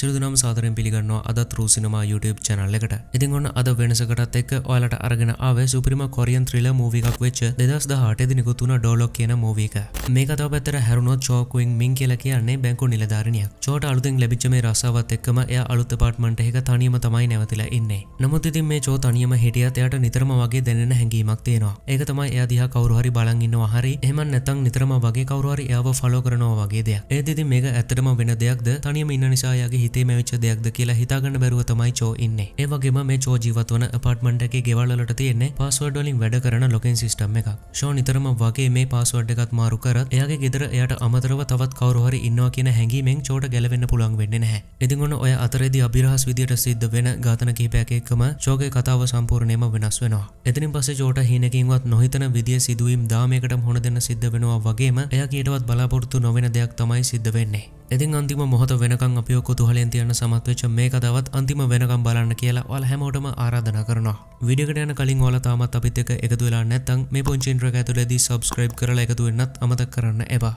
සිරදුනම් සාතරෙන් පිළිගන්නවා අදත් රූසිනමා YouTube channel එකට ඉතින් ඔන්න අද වෙනසකටත් එක්ක ඔයාලට අරගෙන ආවේ සුපිරිම කොරියන් ත්‍රිල මූවී එකක් වෙච්ච 2018 දී නිකුත් වුණ ඩෝලොක් කියන මූවී එක මේ කතාව පැත්තට හැරුණොත් චෝ කුයින් මින් කියලා කියන්නේ බැංකු නිලධාරිනියක් චෝට අලුතෙන් ලැබිච්ච මේ රසාවත් එක්කම එයා අලුත් අපාර්ට්මන්ට් එකක තනියම තමයි නැවතිලා ඉන්නේ නමුත් ඉතින් මේ චෝ තනියම හිටියත් එයාට නිතරම වගේ දැනෙන හැඟීමක් තියෙනවා ඒක තමයි එයා දිහා කවුරු හරි බලන් ඉන්නවා හරි එහෙම නැත්නම් නිතරම වගේ කවුරු හරි එයාව ෆලෝ කරනවා වගේ දෙයක් ඒත් ඉතින් මේක ඇත්තටම වෙන දෙයක්ද තනියම ඉන්න නිසා එයාගේ හිතේ මෙවිච දෙයක්ද කියලා හිතාගන්න බැරුව තමයි චෝ ඉන්නේ ඒවගේම මේ චෝ ජීවත්වන අපාර්ට්මන්ට් එකේ ගෙවල්වලට තියෙන්නේ පාස්වර්ඩ් වලින් වැඩ කරන ලොකෙන් සිස්ටම් එකක් ෂෝ නිතරම වගේ මේ පාස්වර්ඩ් එකත් මාරු කරත් එයාගේ ගෙදර එයට අමතරව තවත් කවුරු හරි ඉන්නවා කියන හැඟීමෙන් චෝට ගැලවෙන්න පුළුවන් වෙන්නේ නැහැ ඉතින් ඔන්න ඔය අතරේදී අභිරහස් විදියට සිද්ධ වෙන ඝාතන කිහිපයක් එක්කම චෝගේ කතාව සම්පූර්ණයෙන්ම වෙනස් වෙනවා එතනින් පස්සේ චෝට හීනකින්වත් නොහිතන විදිය සිදුවීම් දාමයකට මුහුණ දෙන්න සිද්ධ වෙනවා වගේම එයා කීටවත් බලාපොරොත්තු නොවන දෙයක් තමයි සිද්ධ වෙන්නේ ඉතින් අන්තිම මොහොත වෙනකං අපියෝ කොතුහල කලින් තියන්න සමත්වච මේ කදවත් අන්තිම වෙනකම් බලන්න කියලා ඔල හැමෝටම ආරාධන කරනවා. විඩියකට යන කලින් ඔල තාමත් අපිත් එක එකතු වෙලා නැත්තං මේ පොංචින්ට්‍රක ඇතුලදී සබස්ක්‍රයිබ් කරලා එකතු වෙන්නත් අමතක් කරන්න එපා.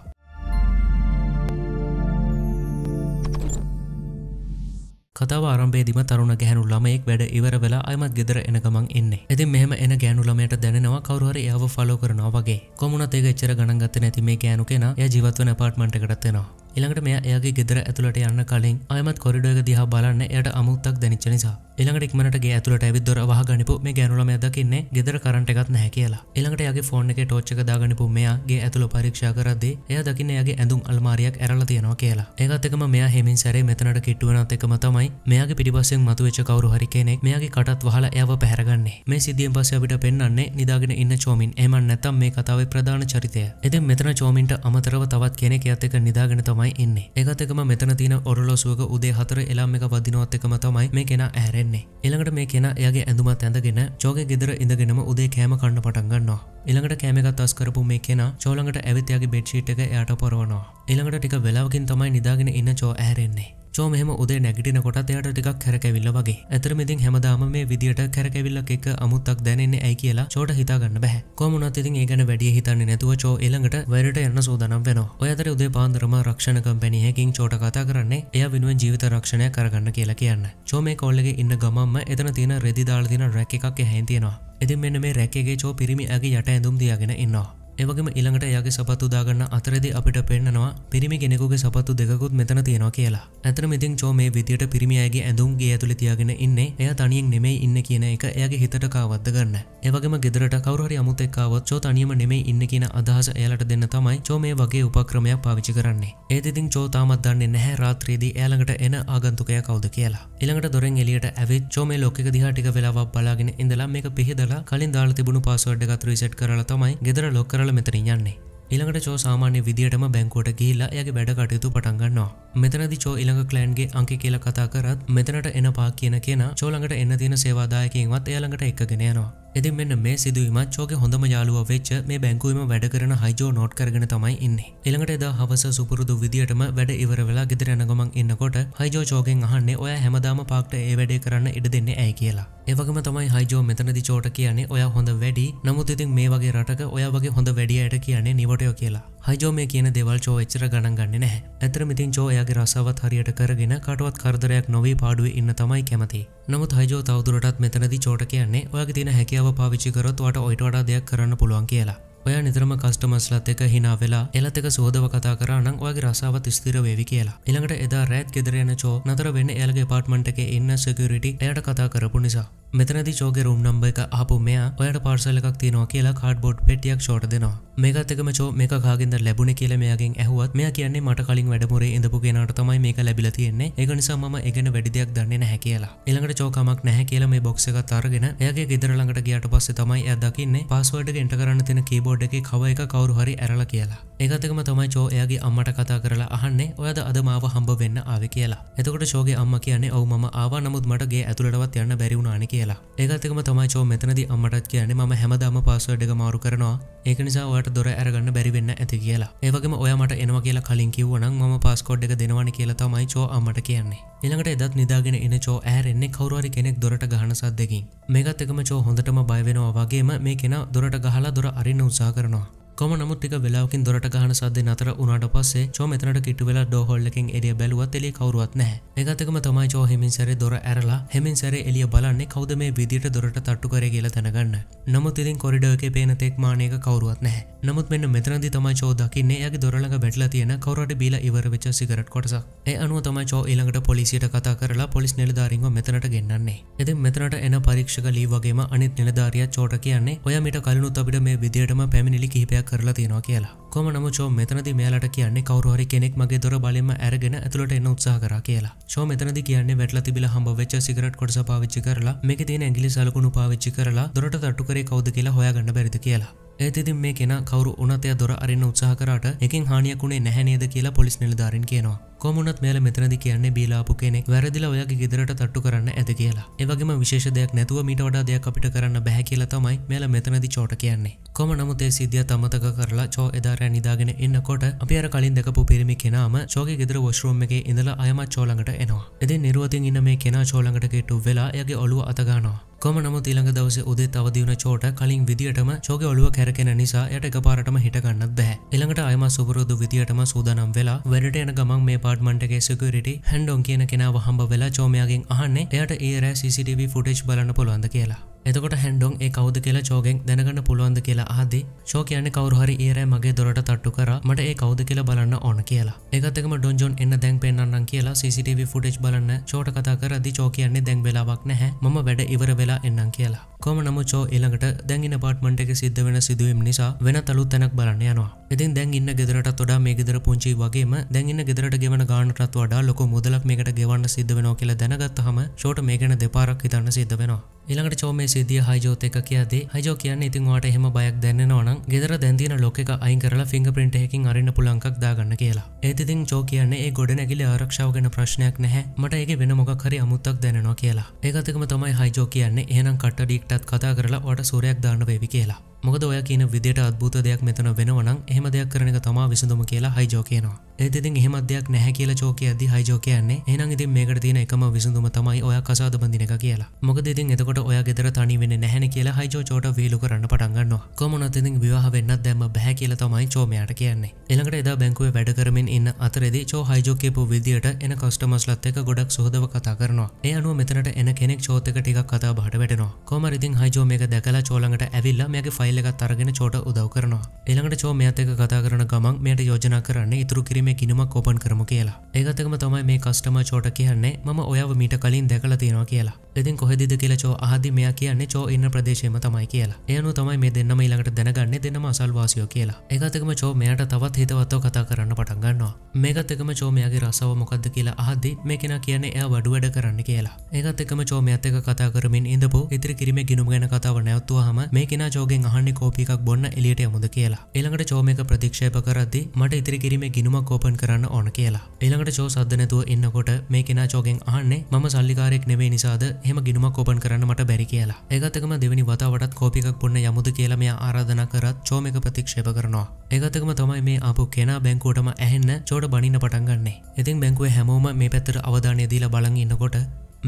කතාව ආරම්භේදිම තරුණ ගැහනු ළමයෙක් වැඩ ඉවර වෙලා අයමත් ගෙදර එනකමක් එන්නේ. ඉතින් මෙහෙම එන ගෑනු ළමයට දැනෙනවා කවුරු හරි එයාව ෆලෝ කරනවා වගේ. කොමුණත් ඒක එච්චර ගණන් ගත්තේ නැති මේ ගෑනු කෙනා එයා ජීවත් වෙන අපාර්ට්මන්ට් එකටත් එනවා. එළඟට මෙය එයාගේ ගෙදර ඇතුළට යන්න කලින් අයමත් කොරිඩුවක දිහා බලන්න එයට අමුත්තක් දැනිච්ච නිසා එළඟට ඉක්මනටගේ ඇතුළට ඇවිත් දොර වහ ගනිපු මේ ගැනුලම දකින්නේ ගෙදර කරන්ට එකත් නැහැ කියලා එළඟට යගේ ෆෝන් එක ටෝච්චක දාගනිපු මෙයාගේ ඇතුළ පරීක්ෂා කරද්දී එය දකින්න එයාගේ ඇඳුම් අල්මාරියක් ඇරලා තියෙනවා කියලා ඒකත් එකම මෙයා හෙමින් සැරේ මෙතනට කිට්ටුවනත් එකම තමයි මෙයාගේ පිටිපස්සෙන් මතුවෙච්ච කවරු හරි කෙනෙක් මෙයාගේ කටත් වහලා එයාව පැහැරගන්නේ මේ සිද්ධියෙන් පස්සේ අපිට පෙන්වන්නේ නිදාගෙන ඉන්න චෝමින් එහෙම නැත්නම් මේ කතාවේ ප්‍රධාන චරිතය. ඉතින් මෙතන චෝමින්ට අමතරව තවත් කෙනෙක් එයත් එක්ක නිදාගෙන තමයි තමයි එන්නේ එකතකම මෙතන තින ඔරලෝසුවක උදේ හතර එලාම එක වදිනවත් එකම තමයි මේ කෙන ඇරෙන්නේ එළඟට මේ කෙන එයාගේ ඇඳුමත් ඇඳගෙන චෝග ගෙදර ඉඳගෙනම උදේ කෑම කන්න පටන්ගන්නවා එළඟට කෑමකත් අස්කරපු මේ කෙන චෝලඟට ඇවිතයාගේ බෙඩ්ෂීට් එක එයට පොරවනවා එළඟට ටික වෙලාවකින් තමයි නිදාගෙන ඉන්න චෝ ඇරෙන්නේ චෝ මෙහම උදේ නැගිටින කොටත් එයට ටිකක් හැරැවිල්ල වගේ ඇතර මෙතින් හැමදාම මේ විදිට කැරැවිල්ලක් එක අමුත්තක් දැනෙන්නේ ඇයි කියලා චෝට හිතාගන්න බැහ කොමුණත් ඉතින් ඒගන වැඩිය හිතන්නේ නැතුව චෝ එළඟට වැරට යන්න සෝදනම් වෙන ඔයතර උදේ පාන්දරම රක්ෂණ කම්පැනියහකින් චෝට කතා කරන්නේ එය වෙනුවෙන් ජීවිත රක්ෂණය කරගන්න කියලා කියන්න චෝ මේ කොල්ලගේ ඉන්න ගමම්ම එතන තියෙන රෙදිදාල තින රැක එකක් හැන්තියෙනවා එතින් මෙන්න මේ රැකගේ චෝ පිරිමි ඇගේ යට ඇඳුම් දියගෙන ඉන්නවා ඒවගේම ඉළඟට යාගේ සපත්තු දාගන්න අතරදි අපිට පෙන්න්නනවා පිරිමි කෙනෙකුගේ සපත්තු දෙකුත් මෙතන තියෙනවා කියලා ඇතන මෙතින් චෝ මේ විදියට පිරිමියගේ ඇඳුම්ගේ ඇතුළ තියාගෙන ඉන්නේ එය තනියෙන් නෙමේ ඉන්න කියන එක එයගේ හිතට කාවත්ද ගන්න ඒවගේම ගෙදරට කවරහරි අමුත්තෙක්කාවත් චෝ තනියම නෙමේ ඉන්න කියන අදහස එයාලට දෙන්න තමයි චෝ මේ වගේ උපක්‍රමයක් පාවිචි කරන්නේ ඒතිතින් චෝ තාමත් දන්නේ නැහැ රාත්‍රයේදී එයාළඟට එන ආගන්තුකය කවුද කියලා ඉළඟට දොරෙන් එලියට ඇවිත් චෝ මේ ලෝකක දිහා ටික වෙලාවක් බලාගෙන ඉඳලා මේක පිහිදලා කලින් දාලා තිබුණු පාස්වර්ඩ් එකත් රීසෙට් කරලා තමයි ගෙදර ලොක් කර la ඉළඟට චෝ සාමාන්‍ය විදිටම බැංකුවට ගේලා යගේ වැඩ කටයුතු පටන්ගන්නවා මෙතනදි චෝ ඉළඟ කලෑන්ගේ අංක කියල කතා කරත් මෙතනට එන පා කියන කියෙන චෝළඟට එන්න තියෙන සේවාදායකින්වත් එයාළඟට එකගෙනයනවා එති මෙන්න මේ සිදුවීමත් චෝගේ හොඳම යාලුව වෙච්ච මේ බැංකුවීම වැඩ කරන හයිජෝ නොට් කරගෙන තමයි ඉන්නේ එළඟට එදා හවස සුපුරුදු විදිටම වැඩ ඉවර වෙලා ගෙදර යනගොමන් එන්නකොට හයිජෝ චෝගෙන් අහන්නේ ඔය හැමදාම පාක්ට ඒ වැඩේ කරන්න ඉඩ දෙන්නේ ඇයි කියලා ඒවගම තමයි හයිජෝ මෙතනදි චෝට කියන්නේ ඔයා හොඳ වැඩි නමුත් ඉතින් මේ වගේ රටක ඔයා වගේ හොඳ වැඩියට කියන්නේ නිවට කටයෝ කියලා හයිෝ මේ කියන දෙවල් චෝ එච්චර ගණන් ගන්න නැහැ ඇතර මිතින් චෝයාගේ රසවත් හරියට කරගෙන කටුවත් කරදරයක් නොවී පාඩුව ඉන්න තමයි කැමති නමුත් හයිෝ තවදුරටත් මෙතනදි චෝට කියන්නේ ඔයගේ තින හැකියාව පාවිච්චිකරොත් වට ඔයිට වඩා දෙයක් කරන්න පුළුවන් කියලා ඔය නිතරම කස්ටමස්ලත් එක හිනා වෙලා එලතක සෝදව කතා කරනම් වගේ රසාවත් ස්තිර වේවි කියලා එළඟට එදා රෑත් ගෙදරයන චෝ නතර වෙන්න එලගේ පාට්මන්ට එක ඉන්න සෙකරිටි එයට කතා කරපු නිසා මෙතනද චෝගේ රුම් නම්බ එක ආපු මෙයා ඔයට පාර්සල එකක් තියෙනවා කියලා කාඩ්බෝඩ් පෙටියක් ෂෝට දෙනවා මේකත්තකම චෝ මේ කාගෙන්ද ලැබුණ කියලමයාගෙන් ඇහුවත් මෙයා කියන්නේ මට කලින් වැඩමුරේ ඉඳපු කෙනට තමයි මේක ලැබිල තියෙන්නේ එක නිසා මම එකන වැඩිදයක් දන්නේ නැහැ කියලා එළඟට චෝකමක් නැහැ කියලා මේ බොක්ස එකත් අරගෙන එයාගේ ගෙදරළඟට ගියට පස්සේ තමයි ඇදකින්නේ පාස්වර්ඩ් එන්ට කරන්න තින කීබෝඩ් පොඩ් එක කව එක කවරු හරි ඇරල කියලා ඒකතකම තමයි චෝ එයාගේ අම්මට කතා කරලා අහන්නේ ඔයද අද මාව හම්බ වෙන්න ආව කියලා එතකොට චෝගේ අම්ම කියන්නේ ඔවු ම ආවා නමුත් මටගේ ඇතුළටවත් යන්න බැරිවුණාන කියලා ඒකතකම තමයි චෝ මෙතනද අම්මටත් කියන්නේ ම හැමදාම පස්සුවඩ එක මාරු කරනවා ඒක නිසා ඔයට දොර ඇරගන්න බැරිවෙන්න ඇති කියලා ඒවගේම ඔයාමට එනවා කියලා කලින් කිව්වනන් ම පස්කොඩ් එක දෙනවන කියලා තමයි චෝ අම්මට කියන්නේ එළඟට එදත් නිදාගෙන එන චෝ ඇරෙන්නේ කවරුවරි කෙනෙක් දොරට ගහනසත් දෙකින් මේකත් එකම චෝ හොඳටම බයවෙනවාගේම මේ කෙන දොරට ගහලා දොර අරින්න උත්ස උත්සා කරනවා කොම නමුත් එක වෙලාවකින් දොරට ගහන සද්ද නතර උනාට පස්සේ චෝ මෙතනට කිට්ටු වෙලා ඩෝහොල්ලකින් එලිය බැලුවත් එලිය කවුරුවත් නැහැ. මේකත් එක්කම තමයි චෝ හෙමින් සැරේ දොර ඇරලා හෙමින් සැරේ එලිය බලන්නේ කවුද මේ විදියට දොරට තට්ටු කරේ කියලා දැනගන්න. නමුත් ඉතින් කොරිඩර් එකේ පේන තෙක් මානේක කවුරුවත් නැහැ. නමුත් මෙන්න මෙතනදි තමයි චෝ දකින්නේ එයාගේ දොරළඟ බැටලා තියෙන කවුරුහට බීලා ඉවර වෙච්ච සිගරට් කොටසක්. ඒ අනුව තමයි චෝ ඊළඟට පොලිසියට කතා කරලා පොලිස් නිලධාරීන්ව මෙතනට ගෙන්නන්නේ. ඉතින් මෙතනට එන පරීක්ෂක ලී වගේම අනිත් නිලධාරියා චෝට කියන්නේ ඔයා මීට කලිනුත් අපිට මේ විදියටම පැමිණිලි කිහිපයක් වැඩක් කරලා තියෙනවා කියලා කොම නමුචෝ මෙතනද මෙයාලට කියන්නේ කවරුහරි කෙනෙක් මගේ දොර බලෙම ඇරගෙන ඇතුළට එන්න උත්සාහ කර කියලා ෝ මෙතනද කියන්නේ වැටල තිබිල හම්බ වෙච්ච සිගරට් කොටස පාවිච්චි කරලා මේක තියෙන ඇගිලි සලකුණු පාවිච්චි කරලා දොරට තට්ටු කරේ කවද කියලා හොයාගන්න බැරිද කියලා ඇතිතින් මේ කෙන කවරු උනතය දොර අරන්න උත්සාහ කරට එකින් හානියකුණේ නැහැනේද කියලා පොලිස් නිලධාරින් කියනවා කොමුණත් මෙයාල මෙතනදි කියන්නේ බීලාපු කෙනෙක් වැරදිලා ඔයාගේ ගෙදරට තට්ටු කරන්න ඇද කියලා. එවගේම විශේෂ දෙයක් නැතුව මීට වඩා දෙයක් අපිට කරන්න බෑ කියලා තමයි මෙයාල මෙතනදි චෝට කියන්නේ. කොම නමුත් ඒ සිද්ධිය අමතක කරලා චෝ එදා රෑ නිදාගෙන ඉන්නකොට අපි අර කලින් දැකපු පිරිමි කෙනාම චෝගේ ගෙදර වොෂ්රූම් එකේ ඉඳලා අයමත් චෝ ළඟට එනවා. ඉතින් නිරුවතින් ඉන්න මේ කෙනා චෝ ළඟට කෙට්ටු වෙලා එයාගේ ඔළුව අත ගන්නවා. කොම නමුත් ඊළඟ දවස උදේ තවදිවන චෝට කලින් විදිටම චෝගේ ඔළුව කැරකෙන නිසා යට එකපාරටම හිටගන්නත් බෑ. ඊළඟට අයම සුපුරුදු විදියටම සූදානම් වෙලා වැඩට යන ගමන් මේ පාර ඩිපාර්ටමටගේ සිකට හැන්ඩොන් කියන කෙනාව හම්බ වෙලා චෝමයාගෙන් අහන්නේ එයට ඒ රෑ CCTV ෆුටේජ් බලන්න පුළුවන්ද කියලා එතකොට හැන්ඩොන් ඒ කවද කියලා චෝගෙන් දැනගන්න පුළුවන්ද කියලා ආදි චෝ කියන කවරුහරි ඒරෑ මගේ දොරට තට්ටු කර මට ඒ කවද කියලා බලන්න ඕන කියලා එකතකම ඩොන්ජොන් එන්න දැන් පෙන්න්නන් කියලා CCTV ෆුටේජ් බලන්න චෝට කතා කරදි චෝ කියන්නේ දැන් වෙලාවක් නැහැ මම වැඩ ඉවර වෙලා එන්නම් කියලා කොම නම චෝ එළඟට දැන්ගෙන පාට්මට එක සිද්ධ වෙන සිදුවම් නිසා වෙන තලු තැනක් බලන්න යනවා ඉතින් දැන් ඉන්න ගෙදරට තොඩා මේ ගෙදර පුංචි වගේම දැන්ඉන්න ගෙදරට ගෙවන ගානටත් වඩා ලොක මුදලක් මේකට ගෙවන්න සිද්ධ වෙනවා කියලා දැනගත්තහම ෂෝට මේ ගැන දෙපාරක් හිතන්න සිද්ධ වෙනවා ඊළඟට චෝමේ සිදිය හයිජෝත එක කියද හජෝ කියන්න ඉතින් වාට එහෙම බයක් දැන්නවන ගෙදර දැන්දින ලොක අයි කරලා ෆිංග පින්ට එකකින් අරන්න පුලන්කක් දාගන්න කියලා ඒතිතින් චෝ කියන්නේ ගොඩ නැගිල ආරක්ෂාව ගැන ප්‍රශ්නයක් නැහැ මට ඒක වෙන මොකක් හරි අමුත්තක් දැනවා කියලා ඒකතකම තමයි හයිජෝ කියන්නේ එහනම් කට ඩික්ටත් කතා කරලා වට සූරයක් දාන්න වේවි කියලා මොකද ඔය කියන විදිට අත්භූත දෙයක් මෙතන වෙනවනම් එහෙම දෙයක් කරන එක තමා විසඳම කියලා හයිජෝ කියනවා ඒතිති එහම දෙයක් නැහැ කියල චෝකයද හයිෝ කියන්නේ එනන් ඉති මේකට තින එකම විසඳම තමයි ඔය කසාද බඳනක කියලා මොක ඉතින් එතකොට ඔය ගෙදර තනිවෙන්න නැහැන කියලා හයිෝ චෝට වීලු කරන්න පටන්ගන්න කොමනොත්තිති විවාහ වෙන්න දැම බැහැ කියල තමයි චෝමයාට කියන්නේ එළඟට එදා බැංකුව වැඩ කරමින් ඉන්න අතරෙදි චෝ හයිෝකපු විදිට එන කොස්ටමස්ලත් එක ගොඩක් සහදව කතා කරනවා ඒ අනුව මෙතනට එන කෙනෙක් චෝතක ටික කතා බහට වැටනවා කොමරිතින් හයිෝ මේක දැකලා චෝලඟට ඇවිල්ලා මේගේ ෆයිල්ලක තරගෙන චෝට උදව කරනවා එළඟට චෝ මෙතක කතා කරන ගමන් මෙයට යෝජනා කරන්න ඉතුරු කිරීම අපි මේ ගිනුමක් ඕපන් කරමු කියලා ඒගතකම තමයි මේ කස්ටම චෝට කියන්නේ මම ඔයාව මීට කලින් දැකලා තියෙනවා කියලා ඉතින් කොහෙදිද කියලා චෝ අහදි මෙයා කියන්නේ චෝ ඉන්න ප්‍රදේශයම තමයි කියලා එයනු තමයි මේ දෙන්නම ඊළඟට දැනගන්නේ දෙන්නම අසල්වාසියෝ කියලා ඒකතකම චෝ මෙයාට තවත් හිතවත්ව කතා කරන්න පටන් ගන්නවා මේකත් එකම චෝ මෙයාගේ රසව මොකද්ද කියලා අහද්දි මේ කෙනා කියන්නේ එයා වඩු වැඩ කරන්න කියලා ඒකත් එකම චෝ මෙයාත් එක්ක කතා කරමින් ඉඳපු ඉතිරි කිරිමේ ගිනුම ගැන කතාව නැවතුවාම මේ කෙනා චෝගෙන් අහන්නේ කෝපි එකක් බොන්න එළියට යමුද කියලා ඊළඟට චෝ මේක ප්‍රතික්ෂේප කරද්දි මට ඉතිරි කිරිමේ ගිනුමක් කෝපන් කරන්න ඕන කියලා එළඟට චෝ සද්ධනැතුව ඉන්නකොට මේ කෙන චෝගෙන් ආන්නේ ම සල්ලිකාරෙක් නෙවේ නිසාද හෙම ගිනුම කෝපන් කරන්නට බැරි කියලා ඒගතකම දෙවැනි වතාවටත් කෝපිකක් පුන්න යමුද කියලා මෙයා ආරාධන කරත් චෝමක ප්‍රතික්ෂේප කරනවා ඒගතකම තමයි මේ ආපු කෙනා බැංකෝටම ඇහෙන්න චෝට බනින්න පටන්ගන්නේ ඉතින් බැංකුව හැමෝම මේ පැත්තර අවධානය දීලා බලන් ඉන්නකොට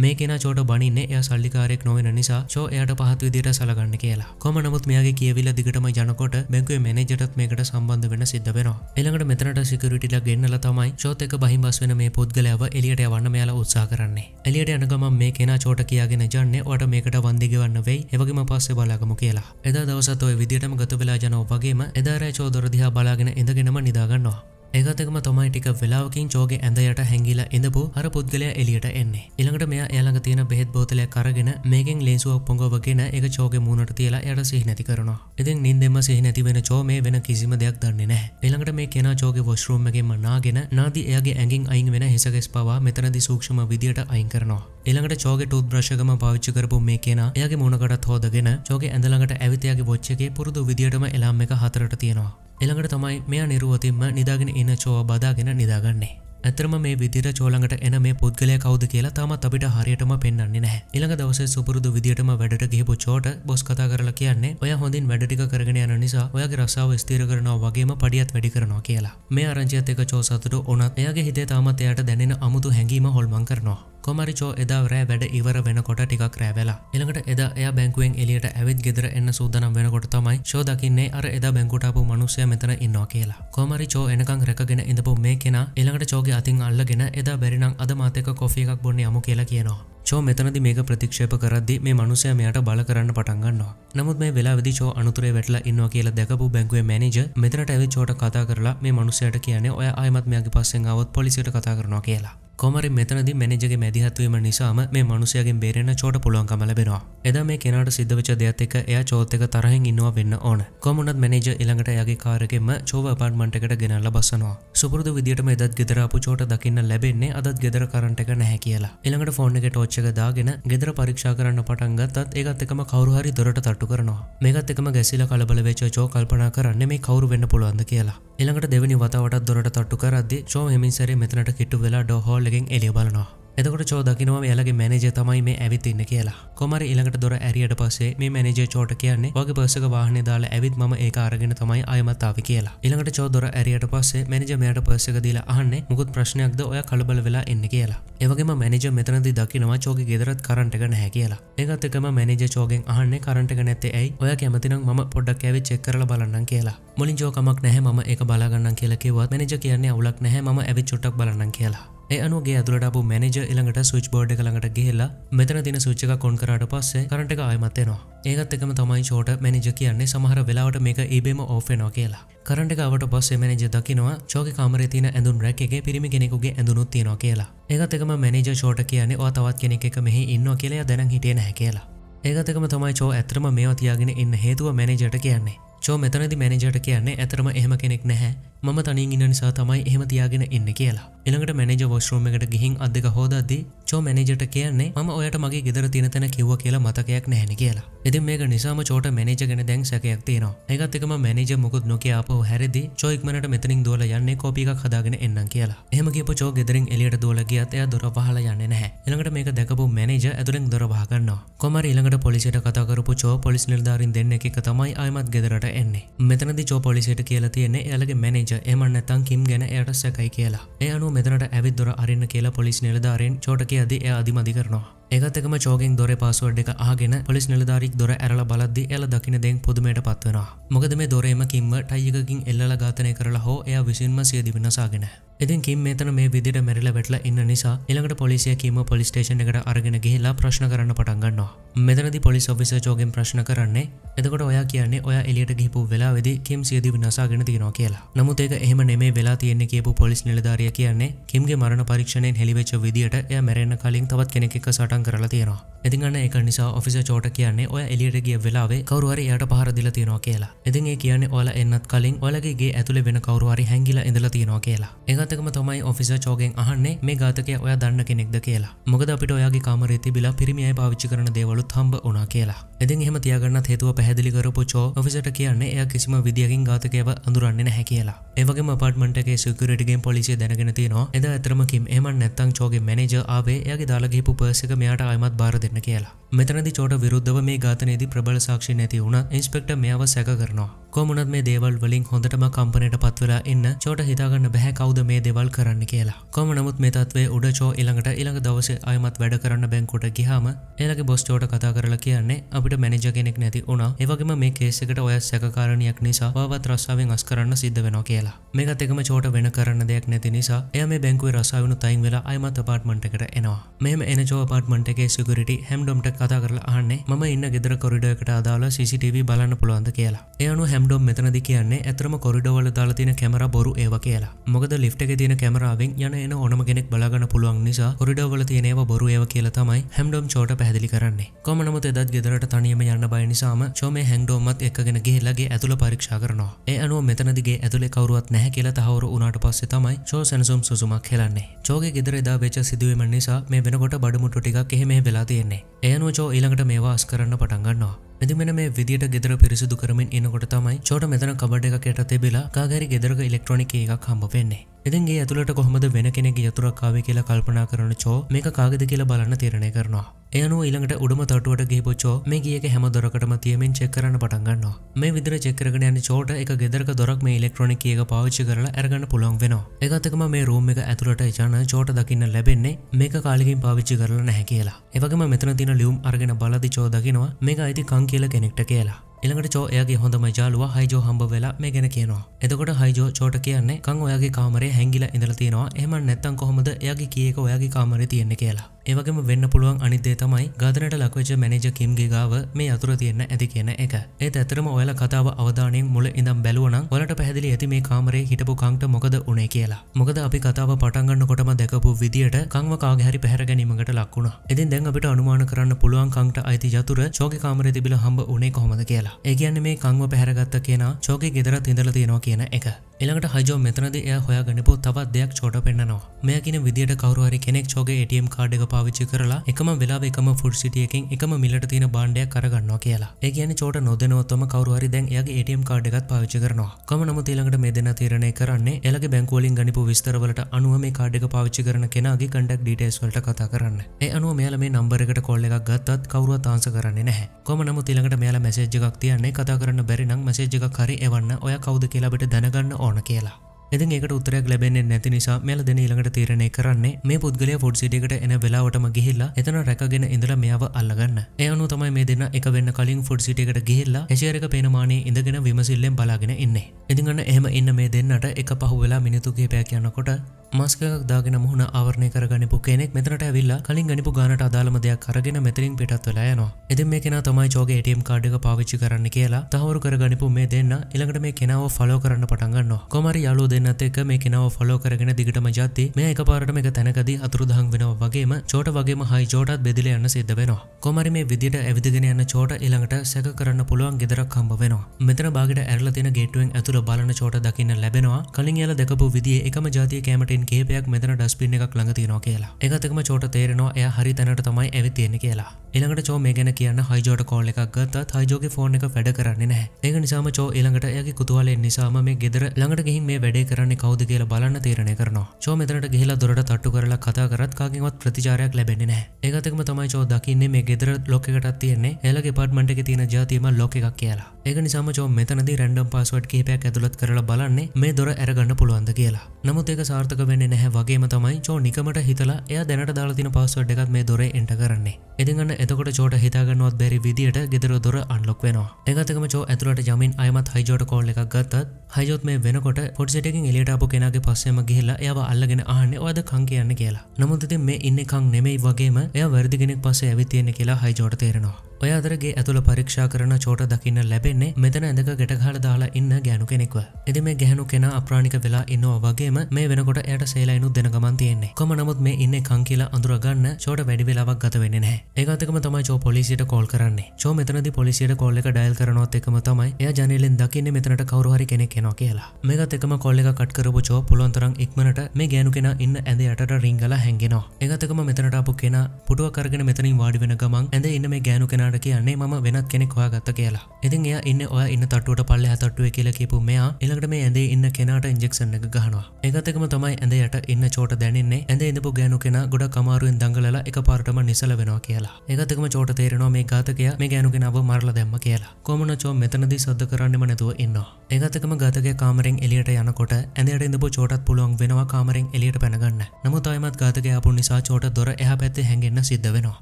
මේ කෙන චෝට බනින්නේ එය සල්ලිකාරෙක් නොවෙන නිසා චෝ එයට පහත් විදිට සලගන්න කියලා කොම නමුත් මෙයාගේ කියවිල දිගටම ජනකොට බැංකුවේ මැනජටත් මේකට සම්බන්ධ වෙන සිද්ධ වෙනවා එළඟට මෙතනට සිකරටිලා ගෙන්න්නල තමයි චෝතක බහිබස් වෙන මේ පුද්ගලයාව එලියට යවන්න මෙයාලා උත්සා කරන්නේ එලියට යනගම මේ කෙන චෝට කියගෙන ජන්නේ වට මේකට වන්දිගවන්න වෙයි එවගේම පස්සේ බලාගමු කියලා එදා දවසත් ඔය විදිටම ගතු වෙලා ජනෝ වගේම එදාරෑ චෝදොරදිහා බලාගෙන ඉඳගෙනම නිදාගන්නවා ඒකතකම තමයි ටික වෙලාවකින් චෝගේ ඇඳයට හැංගිලා ඉඳපු අර පුද්ගලයා එලියට එන්නේ ඉළඟට මෙයා එයාළඟ තියෙන බෙහෙත් බෝතලයක් කරගෙන මේකෙන් ලේසුවක් පොඟවගෙන ඒක චෝගේ මූුණට තියලා යට සිහිනැති කරනවා ඉතින් නින්දෙම සිහිනැති වෙන චෝ මේ වෙන කිසිම දෙයක් දන්නේ නැහැ එළඟට මේ කෙන චෝගේ වොස්රූම්මගෙන්ම නාගෙන නාදි එයාගේ ඇඟින් අයින් වෙන හිසගෙස් පවා මෙතනදි සූක්ෂම විදියට අයින් කරනවා එළඟට චෝගේ ටූත් බ්‍රශකම පාවිච්චි කරපු මේ කෙන එයාගේ මූුණකටත් හෝදගෙන චෝගේ ඇඳළඟට ඇවිතයාගේ බොච්චගේ පුරුදු විදිටම එලාම් එක හතරට තියෙනවා එළඟට තමයි මෙයා නිරුවතින්ම නිදාගෙන එන්න චෝව බදාගෙන නිදාගන්නේ. ඇතරම මේ විදිර චෝලඟට එන මේ පුද්ගලය කවද කියලා තමත් අපිට හරියටම පෙන්න්නේ නැහැ එළඟ දවස සුපුරුදු විදිටම වැඩට ගිහිපු චෝට බොස් කතා කරලා කියන්නේ ඔය හොඳින් වැඩටික කරගෙන යන නිසා ඔයාගේ රස්සාාව ස්තීර කරනවා වගේම පඩියත් වැඩි කරනවා කියලා මේ අරංචියත් එක චෝසතුට ඕනත් එයාගේ හිතේ තාමත් එයට දැනෙන අමුතු හැඟීම හොල්මන් කරනවා කොමරිචෝ එදා රෑ වැඩ ඉවර වෙනකොට ටිකක් රෑවෙලා එළඟට එදා එයා බැංකුවෙන් එලියට ඇවිත් ගෙදර එන්න සූදනම් වෙනකොට තමයි ෂෝ දකින්නේ අර එදා බැංකුටාපු මනුස්සය මෙතන ඉන්නවා කියලා කොමරිචෝ එනකං රැකගෙන ඉඳපු මේ කෙනා එළඟට චෝගේ අතින් අල්ලගෙන එදා බැරිනම් අද මාතක කොෆිය එකක් බොන්න යමු කියලා කියනවා චෝ මෙතනදි මේක ප්‍රතික්ෂේප කරද්දි මේ මනුසය මෙයට බල කරන්න පටන්ගන්නවා නමුත් මේ වෙලා විදි චෝ අනුතුරේ වැටලා ඉන්නවා කියලා දැකපු බැංකුවේ මැනජ මෙතනට ඇවි චෝට කතා කරලා මේ මනුසයට කියන්නේ ඔය අයමත් මෙයාගේ පස්සෙන් අවත් පොලිසියට කතා කරනවා කියලා කොමරි මෙතනද මැනජගේ මැදිහත්වීම නිසාම මේ මනුසයගෙන් බේරෙන චෝට පුළුවන්කම ලැබෙනවා එද මේ කෙනට සිද්ධවච දෙයක් එක එය චෝතක තරහෙන් ඉන්නවා වෙන්න ඕන කොමනත් මැනජ ඉළඟට යගේ කාරකෙම චෝව පාර්මටකට ගෙනල්ල බස්සනවා සුපුරදු විදිටම එදත් ගෙදරපු චෝට දකින්න ලැබෙන්නේ අදත් ගෙදර කරට එක නැහැ කියලා ඉළඟට ෆෝන් එක ටෝච්චක දාගෙන ගෙදර පරීක්ෂා කරන්න පටන්ගත්තත් ඒත් එකම කවරුහරි දොරට තට්ටු කරනවා මේකත් එකම ගැසිල කලබල වෙච්ච චෝ කල්පනා කරන්න මේ කවරු වෙන්න පුළුවන්ද කියලා එළඟට දෙවනි වතාවට දොරට තට්ටු කරදදි චෝ හෙමින්සරේ මෙතනට කිට්ටු වෙලා ඩොහෝල්ලගෙන් එලිය බලනවා එදකට චෝ දකිනවා යාලගේ මැනජ තමයි මේ ඇවිත්ඉන්න කියලා කොමර ඉළඟට දොර ඇරියට පස්සේ මේ මැනජ චෝට කියන්නේ වගේ පර්සක වාහනය දාලා ඇවිත් ම ඒ අරගෙන තමයි අයමත්තාව කියලා ඉළඟට චෝදොර ඇරියට පස්සේ මැනජ මෙයට පර්සක දීලා අහන්නේ මුකුත් ප්‍රශ්නයක්ද ඔය කලබල වෙලා එන්න කියලා ඒවගේම මැනජ මෙතනදි දකිනවා චෝග ගෙදරත් කරටක නැහැ කියලා ඒකත් එකම මැනජ චෝගෙන් අහන්නේ කරටක නැත්තේ ඇයි ඔය කැමතිනම් ම පොඩක් ඇවි චෙක් කරල බලන්න කියලා මුලින් ජෝකමක් නැහැ ම එක බලාගන්න කියලකිවත් මැනජ කියන්නේ අවුලක් නැහැ ම ඇවි චුට්ටක් බලන්න කියලා එයනුගේ ඇතුලටපු මැනජ ඉළඟට සුච් බෝඩ් කළඟට ගිහිල්ලා මෙතන තින සුච්චක කොන් කරට පස්සේ කරට එක අයමත්තයනවා ඒකත් එකම තමයි චෝට මැනජ කියන්නේ සමහර වෙලාවට මේක ඒබේම e ඕෆෙනෝ කියලා කරට එකවට පස්සේ මැනජ දකිනවා චෝක කාමර තින ඇඳුන් රැක් එක පිරිමි කෙනෙකුගේ ඇඳුනුත් තියෙනවා කියලා ඒකත් එකම මැනජ චෝට කියන්නේ ඕ තවත් කෙනෙක් එක මෙහි ඉන්නවා කියලා දැන හිටිය නැහැ කියලා ඒකතකම තමයි චෝ ඇත්‍රම මේවා තියාගෙන ඉන්න හේතුව මැනජට කියන්නේ චෝ මෙතනති මැනජට කියන්නේ ඇතරම එහෙම කෙනෙක් නැහැ මම තනින් ඉන්න නිසා තමයි එහෙම තියාගෙන ඉන්න කියලා එළඟට මැනජ වෝස්රෝම එකට ගිහින් අදක හෝදද්දි චෝ මැනජට කියන්නේ ම ඔයට මගේ ගෙදර තිනතැන කිව්ව කියලා මතකයක් නැහැන කියලා එති මේක නිසාම චෝට මැනජ ගෙන දැන් සැකයක් තියෙනවා ඒකත්තකම මැනජ මුකුත් නොකයාපෝ හැරදි චෝයික්මට මෙතනින් දෝල යන්නේ කෝපික හදාගෙන එන්න කියලා එහම කියප චෝ ගෙදරින් එලියට දෝලගියත් එය දොර පහල යන්න නැහැ එළඟට මේක දැකපු මැනජ ඇතුරින් දොර භාගන්නවා කොමර ඉළඟට පොලිසිට කතාකරපු චෝ පොලිස් නිර්ධාරින් දෙන්න එක තමයි අයමත් ගෙදරට එන්නේ මෙතනදි චෝ පොලිසිට කියලා තියන්නේ එයාලගේ මැනජ එමන්න තන් කිම් ගැන එයට සැකයි කියලා ඒ අනු මෙතනට ඇවිදොර අරන්න කියලා පොලිස් නිලධාරෙන් චෝට කියද එය අධිමදි කරනවා ඒකත්තකම චෝගෙන් දොර පස්සුවඩ් එක ආගෙන පොලිස් නිලධාරික් දොර ඇරල බලද්දි එල දකින දෙෙන් පුදුමයට පත්වනවා මොකද මේ දොරේම කිම්ව ටයියකින් එල්ල ඝාතනය කරලා හෝ එය විසින්ම සියදි වෙනසාගෙන ඉතින් කිම් මෙතන මේ විදිට මැරිල වැටලා ඉන්න නිසා එළඟට පොලිසිය කීම පොලිස්ටේෂන එකට අරගෙන ගිහිලා ප්‍රශ්න කරන්න පටන්ගන්නවා මෙතනදි පොලිස් ඔෆිස චෝගෙන් ප්‍රශ්න කරන්නේ එතකොට ඔයා කියන්නේ ඔය එලියට ගිහිපු වෙලා වෙදි කිම් සියදි විනාසාගෙන තියෙනවා කියලා නමුත් ඒක එහෙම නෙමේ වෙලා තියෙන්නේ කියපු පොලිස් නිලධාරිය කියන්නේ කිම්ගේ මරණ පරීක්ෂණයෙන් හෙළිවෙච්ච විදියට එයා මැරෙන්න කලින් තවත් කෙනෙක් එක්ක සටන් සඳහන් කරලා තියෙනවා ඉතින්න එක නිසා ඔෆිස චෝට කියන්නේ ඔය එලියට ගිය වෙලාවේ කවරුවර යට පහර දිල තියෙනවා කියලා ඉතින් ඒ කියන්නේ ඔල එන්නත් කලින් ඔලගේගේ ඇතුළ වෙන කවරුවාරි හැංගිල ඉඳල තියෙනවා කියලා ඒගතකම තමයි ඔෆිස චෝගෙන් අහන්නේ මේ ගාතකය ඔය දන්න කෙනෙක්ද කියලා මොකද අපිට ඔයාගේ කාමරේ තිබිලා පිරිමියයි පාවිච්චි කරන දේවලුත් හම්බ උනා කියලා ඉතින් එහෙම තියාගන්න හේතුව පැහැදිලි කරපු චෝ ඔෆිසට කියන්නේ එය කිසිම විදිියකින් ගාතකයව අඳුරන්නේ නැහැ කියලා ඒවගේ මපාට්මටගේ සිකරටගෙන් පොලිසිය දැනගෙන තියෙනවා එද ඇතරමකින් එම නැත්තං චෝගේ මැනජ ආවේ යගේ දාලගේපු පර්සක මෙයාට අයමත් බාර දෙන්න කියලා. මෙතනදි චෝට විරුද්ධව මේ ගාතනයේදී ප්‍රබල සාක්ෂි නැති වුණත් ඉන්ස්පෙක්ටර් මෙයාව සැක කරනවා. කොමුණත් මේ දේවල් වලින් හොඳටම කම්පනයට පත්වලා එන්න චෝට හිතාගන්න බැහැ කවුද මේ දේවල් කරන්න කියලා. කොම නමුත් මේ තත්ත්වයේ උඩ චෝ ඊළඟට ඊළඟ දවසේ අයමත් වැඩ කරන්න බැංකුවට ගිහාම එයාලගේ බොස් චෝට කතා කරලා කියන්නේ අපිට මැනේජර් කෙනෙක් නැති වුණා. ඒ වගේම මේ කේස් එකට ඔය සැකකාරණියක් නිසා වාවත් රස්සාවෙන් අස් කරන්න සිද්ධ වෙනවා කියලා. මේකත් එකම චෝට වෙන කරන්න දෙයක් නැති නිසා එය මේ බැංකුවේ රසාවුණු තයින් වෙලා අයමත් අපාර්ට්මන්ට් එකට එනවා. මෙහෙම එන චෝ අපාර්ට්මන්ට් ඩිපාර්ට්මන්ටගේ සිගරට හැම්ඩොම්ට කතා කරලා ආන්නේ ම ඉන්න ගෙදර කොරිඩයකට අදාලා CCTV බලන්න පුළුවන්ද කියලා එයනු හැම්ඩොම් මෙතනදි කියන්නේ ඇතරම කොරිඩවල දාලතින කැමර බොරු ඒව කියලා මොකද ලිට් එක තියෙන කැමරාවෙන් යන එන ඕනම කෙනෙක් බලාගන්න පුළුවන් නිසා කොරිඩවල තියෙනව බොරු ඒව කියලා තමයි හැම්ඩොම් චෝට පැදිලි කරන්නේ කොමනමුත් එදත් ගෙදරට තනියම යන්න බය නිසාම චෝමේ හැන්ඩෝමත් එකගෙන ගේලගේ ඇතුළ පරීක්ෂා කරනවා ඒ අනුව මෙතනදිගේ ඇතුළේ කවරුවත් නැහැ කියලා තහවරු උනාට පස්සේ තමයි චෝ සැනසුම් සුසුමක් හෙලන්නේ චෝගේ ගෙදර එදා වෙච්ච සිදුවීම නිසා මේ වෙනකොට බඩමුට්ටු ටිකක් ගොඩක් එහෙම වෙලා තියෙන්නේ එයනුවචෝ ඊළඟට මේවා අස් කරන්න පටන්ගන්නවා මෙතිමෙන මේ විදිට ගෙදර පිරිසිදු කරමින් එනකොට තමයි චෝට මෙතන කබඩ එක යටතේ බෙලා කාගරි ගෙදරක ඉලෙක්ට්‍රොනික එකක් හම්බ වෙන්නේ එතින්ගේ ඇතුළට කොහොමද වෙන කෙනෙක් යතුරක් කාවේ කියලා කල්පනා කරන චෝ මේක කාගෙද කියලා බලන්න තීරණය කරනවා එයනු ඊළඟට උඩම තටුවට ගේපොච්චෝ මේ ගියක හැම දොරකටම තියමෙන් චෙක්කරන පටන්ගන්නවා මේ විදිර චෙක්කරගෙන යන චෝට එක ගෙදරක දොරක් මේ ඉලෙක්ට්‍රොනික එක පාවිච්චි කරලා ඇරගන්න පුළොන් වෙනවා එකත්තකම මේ රූම් එක ඇතුළට ජාන චෝට දකින්න ලැබෙන්නේ මේක කාලිකින් පාවිච්චි කරලා නැහැ කියලා එවගම මෙතන තින ලියුම් අරගෙන බලදි චෝ දකිනවා මේක අයිති කං මං කියල කෙනෙක්ට කියලා එළඟට චෝ එයාගේ හොඳම ජාලුව හයිජෝ හම්බ වෙලා මේ ගැන කියනවා එතකොට හයිජෝ චෝට කියන්නේ කං ඔයාගේ කාමරේ හැංගිලා ඉඳලා තියෙනවා එහෙම නැත්තම් කොහොමද එයාගේ කීයක ඔයාගේ කාමරේ තියෙන්නේ කියලා ඒවගේම වෙන්න පුළුවන් අනිද්දේ තමයි ගාතනට ලක්වෙච්ච මැනේජ කිම්ගේ ගාව මේ අතුර තියෙන්න ඇති කියන එක ඒත් ඇතරම ඔයාල කතාව අවධානයෙන් මුල ඉඳම් බැලුවනම් ඔලට පැහැදිලි ඇති මේ කාමරේ හිටපු කංට මොකද උනේ කියලා මොකද අපි කතාව පටන්ගන්න කොටම දැකපු විදියට කංව කාගහැරි පැහැර ගැනීමකට ලක්වුණා ඉතින් දැන් අපිට අනුමාන කරන්න පුළුවන් කංට අයිති ජතුර චෝගේ කාමරේ තිබිල හම්බ උනේ කොහොමද කියලා ඒගැන මේ කංව පැහරගත්ත කියෙන චෝක ගෙදර තිදල තියෙනවා කියන එක එළඟට හජෝ මෙතනද එය හොයා ගනිපු තවත් දෙයක් චෝට පෙන්න්නනවා මෙයකින විදිට කවරුහරි කෙනෙක් චෝගේ ටම් කාඩක පාවිච්චි කරලා එකම වෙලා එකම ෆුඩ් සිටියකින් එකම මිලට තියෙන බාණ්ඩයක් කරගන්නවා කියලා ඒ කියන චෝට නොදනවත්තම කවරුහරි දැන් එයාගේ ටම් කාඩගත් පාවිච්චි කරනවා කම නමු තේළඟට මේ දෙන තීරණය කරන්නේ එලගේ බැංකෝලින් ගනිපු විස්තරවලට අනුව මේ කාඩක පාවිච්චි කරන කෙනගේ කඩක් ඩටස් වලට කතා කරන්න ඒ අනුව මෙයාල මේ නම්බරකට කොල්ල එකක් ගත්තත් කවරුව තාන්ස කරන්නේ නැහැ කොම නමු තිළඟට මෙයාලා මැසේජ්ජක් තියන්නේ කතා කරන්න බැරිනම් මසේජ් එකක් හරි එවන්න ඔය කවුද කියලාබට දැනගන්න ඕන කියලා ඉතින් ඒකට උත්තරයක් ලැබෙන්නේ නැති නිසා මෙයාල දෙන ඊළඟට තීරණය කරන්නේ මේ පුද්ගලයා ෆුඩ් සිටියකට එන වෙලාවටම ගිහිල්ලා එතන රැකගෙන ඉඳලා මෙයාව අල්ලගන්න. ඒ අනුව තමයි මේ දෙන්න එක වෙන්න කලින් ෆුඩ් සිටියකට ගිහිල්ලා කැෂියර් එක පේන මානේ ඉඳගෙන විමසිල්ලෙන් බලාගෙන ඉන්නේ. ඉතින් අන්න එහෙම ඉන්න මේ දෙන්නට එක පහු වෙලා මිනිත්තු කිහිපයක් යනකොට මස්කක් දාගෙන මුහුණ ආවරණය කරගනිපු කෙනෙක් මෙතනට ඇවිල්ලා කලින් ගනිපු ගානට අදාළම දෙයක් අරගෙන මෙතරින් පිටත් වෙලා යනවා. ඉතින් මේ කෙනා තමයි චෝගේ ATM කාඩ් එක පාවිච්චි කරන්න කියලා තහවුරු කරගනිපු මේ දෙන්න ඊළඟට මේ කෙනාව ෆලෝ කරන්න පටන් ගන්නවා. කොමාරි යාළුවෝ දෙන්නත් එක මේ කෙනව ෆොලෝ කරගෙන දිගටම ජත්ති මේ එක පාරටම එක තැනකද අතුරුදහන් වෙනවා වගේම චෝට වගේම හයි චෝටත් බෙදිල යන්න සිද්ධ වෙනවා කොමරි මේ විදිට ඇවිදිගෙන යන්න චෝට ඉළඟට සැක කරන්න පුළුවන් ගෙදරක් හම්බ වෙනවා මෙතන බාගට ඇරල තින ගේටුවෙන් ඇතුළ බලන චෝට දකින්න ලැබෙනවා කලින් යාල දෙකපු විදිිය එකම ජාතිය කෑමටෙන් කේපයක් මෙතන ඩස්පින් එකක් ළඟතිනවා කියලා එකතකම චෝට තේරෙනවා එය හරි තැනට තමයි ඇවිතියෙන කියලා එළඟට චෝ මේ ගැන කියන්න හයිජෝට කෝල් එකක් ගත්තත් හයිජෝගේ ෆෝන් එක වැඩ කරන්නේ නැහැ ඒක නිසාම චෝ එළඟට යගේ කුතුහලෙන් නිසාම මේ ගෙදර ළඟට ගිහින් මේ වැඩේ කරන්නේ කවුද කියලා බලන්න තීරණය කරනවා. චෝ මෙතනට ගිහිලා දොරට තට්ටු කරලා කතා කරත් කාගෙන්වත් ප්‍රතිචාරයක් ලැබෙන්නේ නැහැ. ඒකත් තමයි චෝ දකින්නේ මේ ගෙදර ලොක් එකටත් තියෙන්නේ එයාලගේ ඩිපාර්ට්මන්ට් එකේ තියෙන ජාතියම ලොක් එකක් කියලා. ඒක නිසාම චෝ මෙතනදී රැන්ඩම් පාස්වර්ඩ් කිහිපයක් ඇතුළත් කරලා බලන්නේ මේ දොර අරගන්න පුළුවන්ද කියලා. නමුත් ඒක සාර්ථක වෙන්නේ නැහැ වගේම තමයි චෝ නිකමට හිතලා එයා දැනට දාලා තියෙන පාස්වර්ඩ් එකත් මේ දොරේ එන්ටර් කරන්නේ. ඉතින් අන්න එතකොට චෝට හිතාගන්නවත් බැරි විදියට ගෙදර දොර අන්ලොක් වෙනවා. ඒකත් එක්කම චෝ ඇතුළට යමින් අයමත් හයිජෝට කෝල් එකක් ගත්තත් හයිජෝත් මේ වෙනකොට පොඩ්සෙට් කන්දකින් එලිටාපු කෙනගේ පස්සෙම ගිහිල්ලා යව අල්ලගෙන ආන්න ඔද කං කියන්න කියලා නමුදති මේ ඉන්නකං නෙමයි වගේම එය වැරදිගෙනෙක් පසේ ඇවිතියෙන කියලා හයිජෝට තේරෙනවා ඔය අදරගේ ඇතුළ පරීක්ෂා කරන චෝට දකින්න ලැබෙන්නේ මෙතන ඇඳක ගැටහල දාලා ඉන්න ගෑනු කෙනෙක්ව. එද මේ ගැහනු කෙන අප්‍රාණික වෙලා ඉන්නවා වගේම මේ වෙනකොට යට සේලායිනු දෙනගමන් තියෙන්නේ කොම නමුත් මේ ඉන්න කංකිලා අඳුරගන්න චෝට වැඩි වෙලාවක් ගත වෙන්නේ නැහැ. ඒකතකම තමයි චෝ පොලිසියට කෝල් කරන්නේ. චෝ මෙතනදි පොලිසියට කෝල් එක ඩයල් කරනවත් එකම තමයි එයා ජනේලෙන් දකින්නේ මෙතනට කවුරු හරි කෙනෙක් එනවා කියලා. මේකත් එකම කෝල් එක කටකරපු චෝ පුළොන්තරන් ඉක්මනට මේ ගෑනු කෙන ඉන්න ඇඳ යටට රිංගල හැඟෙනවා එකතකම මෙතනටපු කෙන පුටුව කරගෙන මෙතනින් වාඩි වෙන ගමන් ඇඳ ඉන්න මේ ගෑනු කෙනට කියන්නේ ම වෙනත් කෙනෙක් හොයාගත්ත කියලා ඉතින් එයා ඉන්න ඔය ඉන්න තට්ටුවට පල්ල හතට්ටුව කියල කිපු මෙයා එළකට මේ ඇඳේ ඉන්න කෙනට ඉන්ජෙක්ෂන් එක ගහනවා එකතකම තමයි ඇඳ යට ඉන්න චෝට දැනෙන්නේ ඇඳ ඉඳපු ගෑනු කෙන ගොඩ කමාරුවෙන් දඟලලා එක පාරටම නිසල වෙනවා කියලා එකතකම චෝට තේරෙනවා මේ ගාතකය මේ ගෑනු කෙනාව මරල දැම්ම කියලා කොමන චෝ මෙතනදී සොද්ද කරන්නෙම නැතුව ඉන්නවා එකතකම ගතක කාමරෙන් එලියට යනකොට ඇඳයට ඉඳපු චෝටත් පුළුවන් වෙනවා කාමරෙන් එලියට පැනගන්න නමුත් අයමත් ගාතකයාපු නිසා චෝට දොර එහ පැත්තේ හැඟෙන්න්න සිද්ධ වෙනවා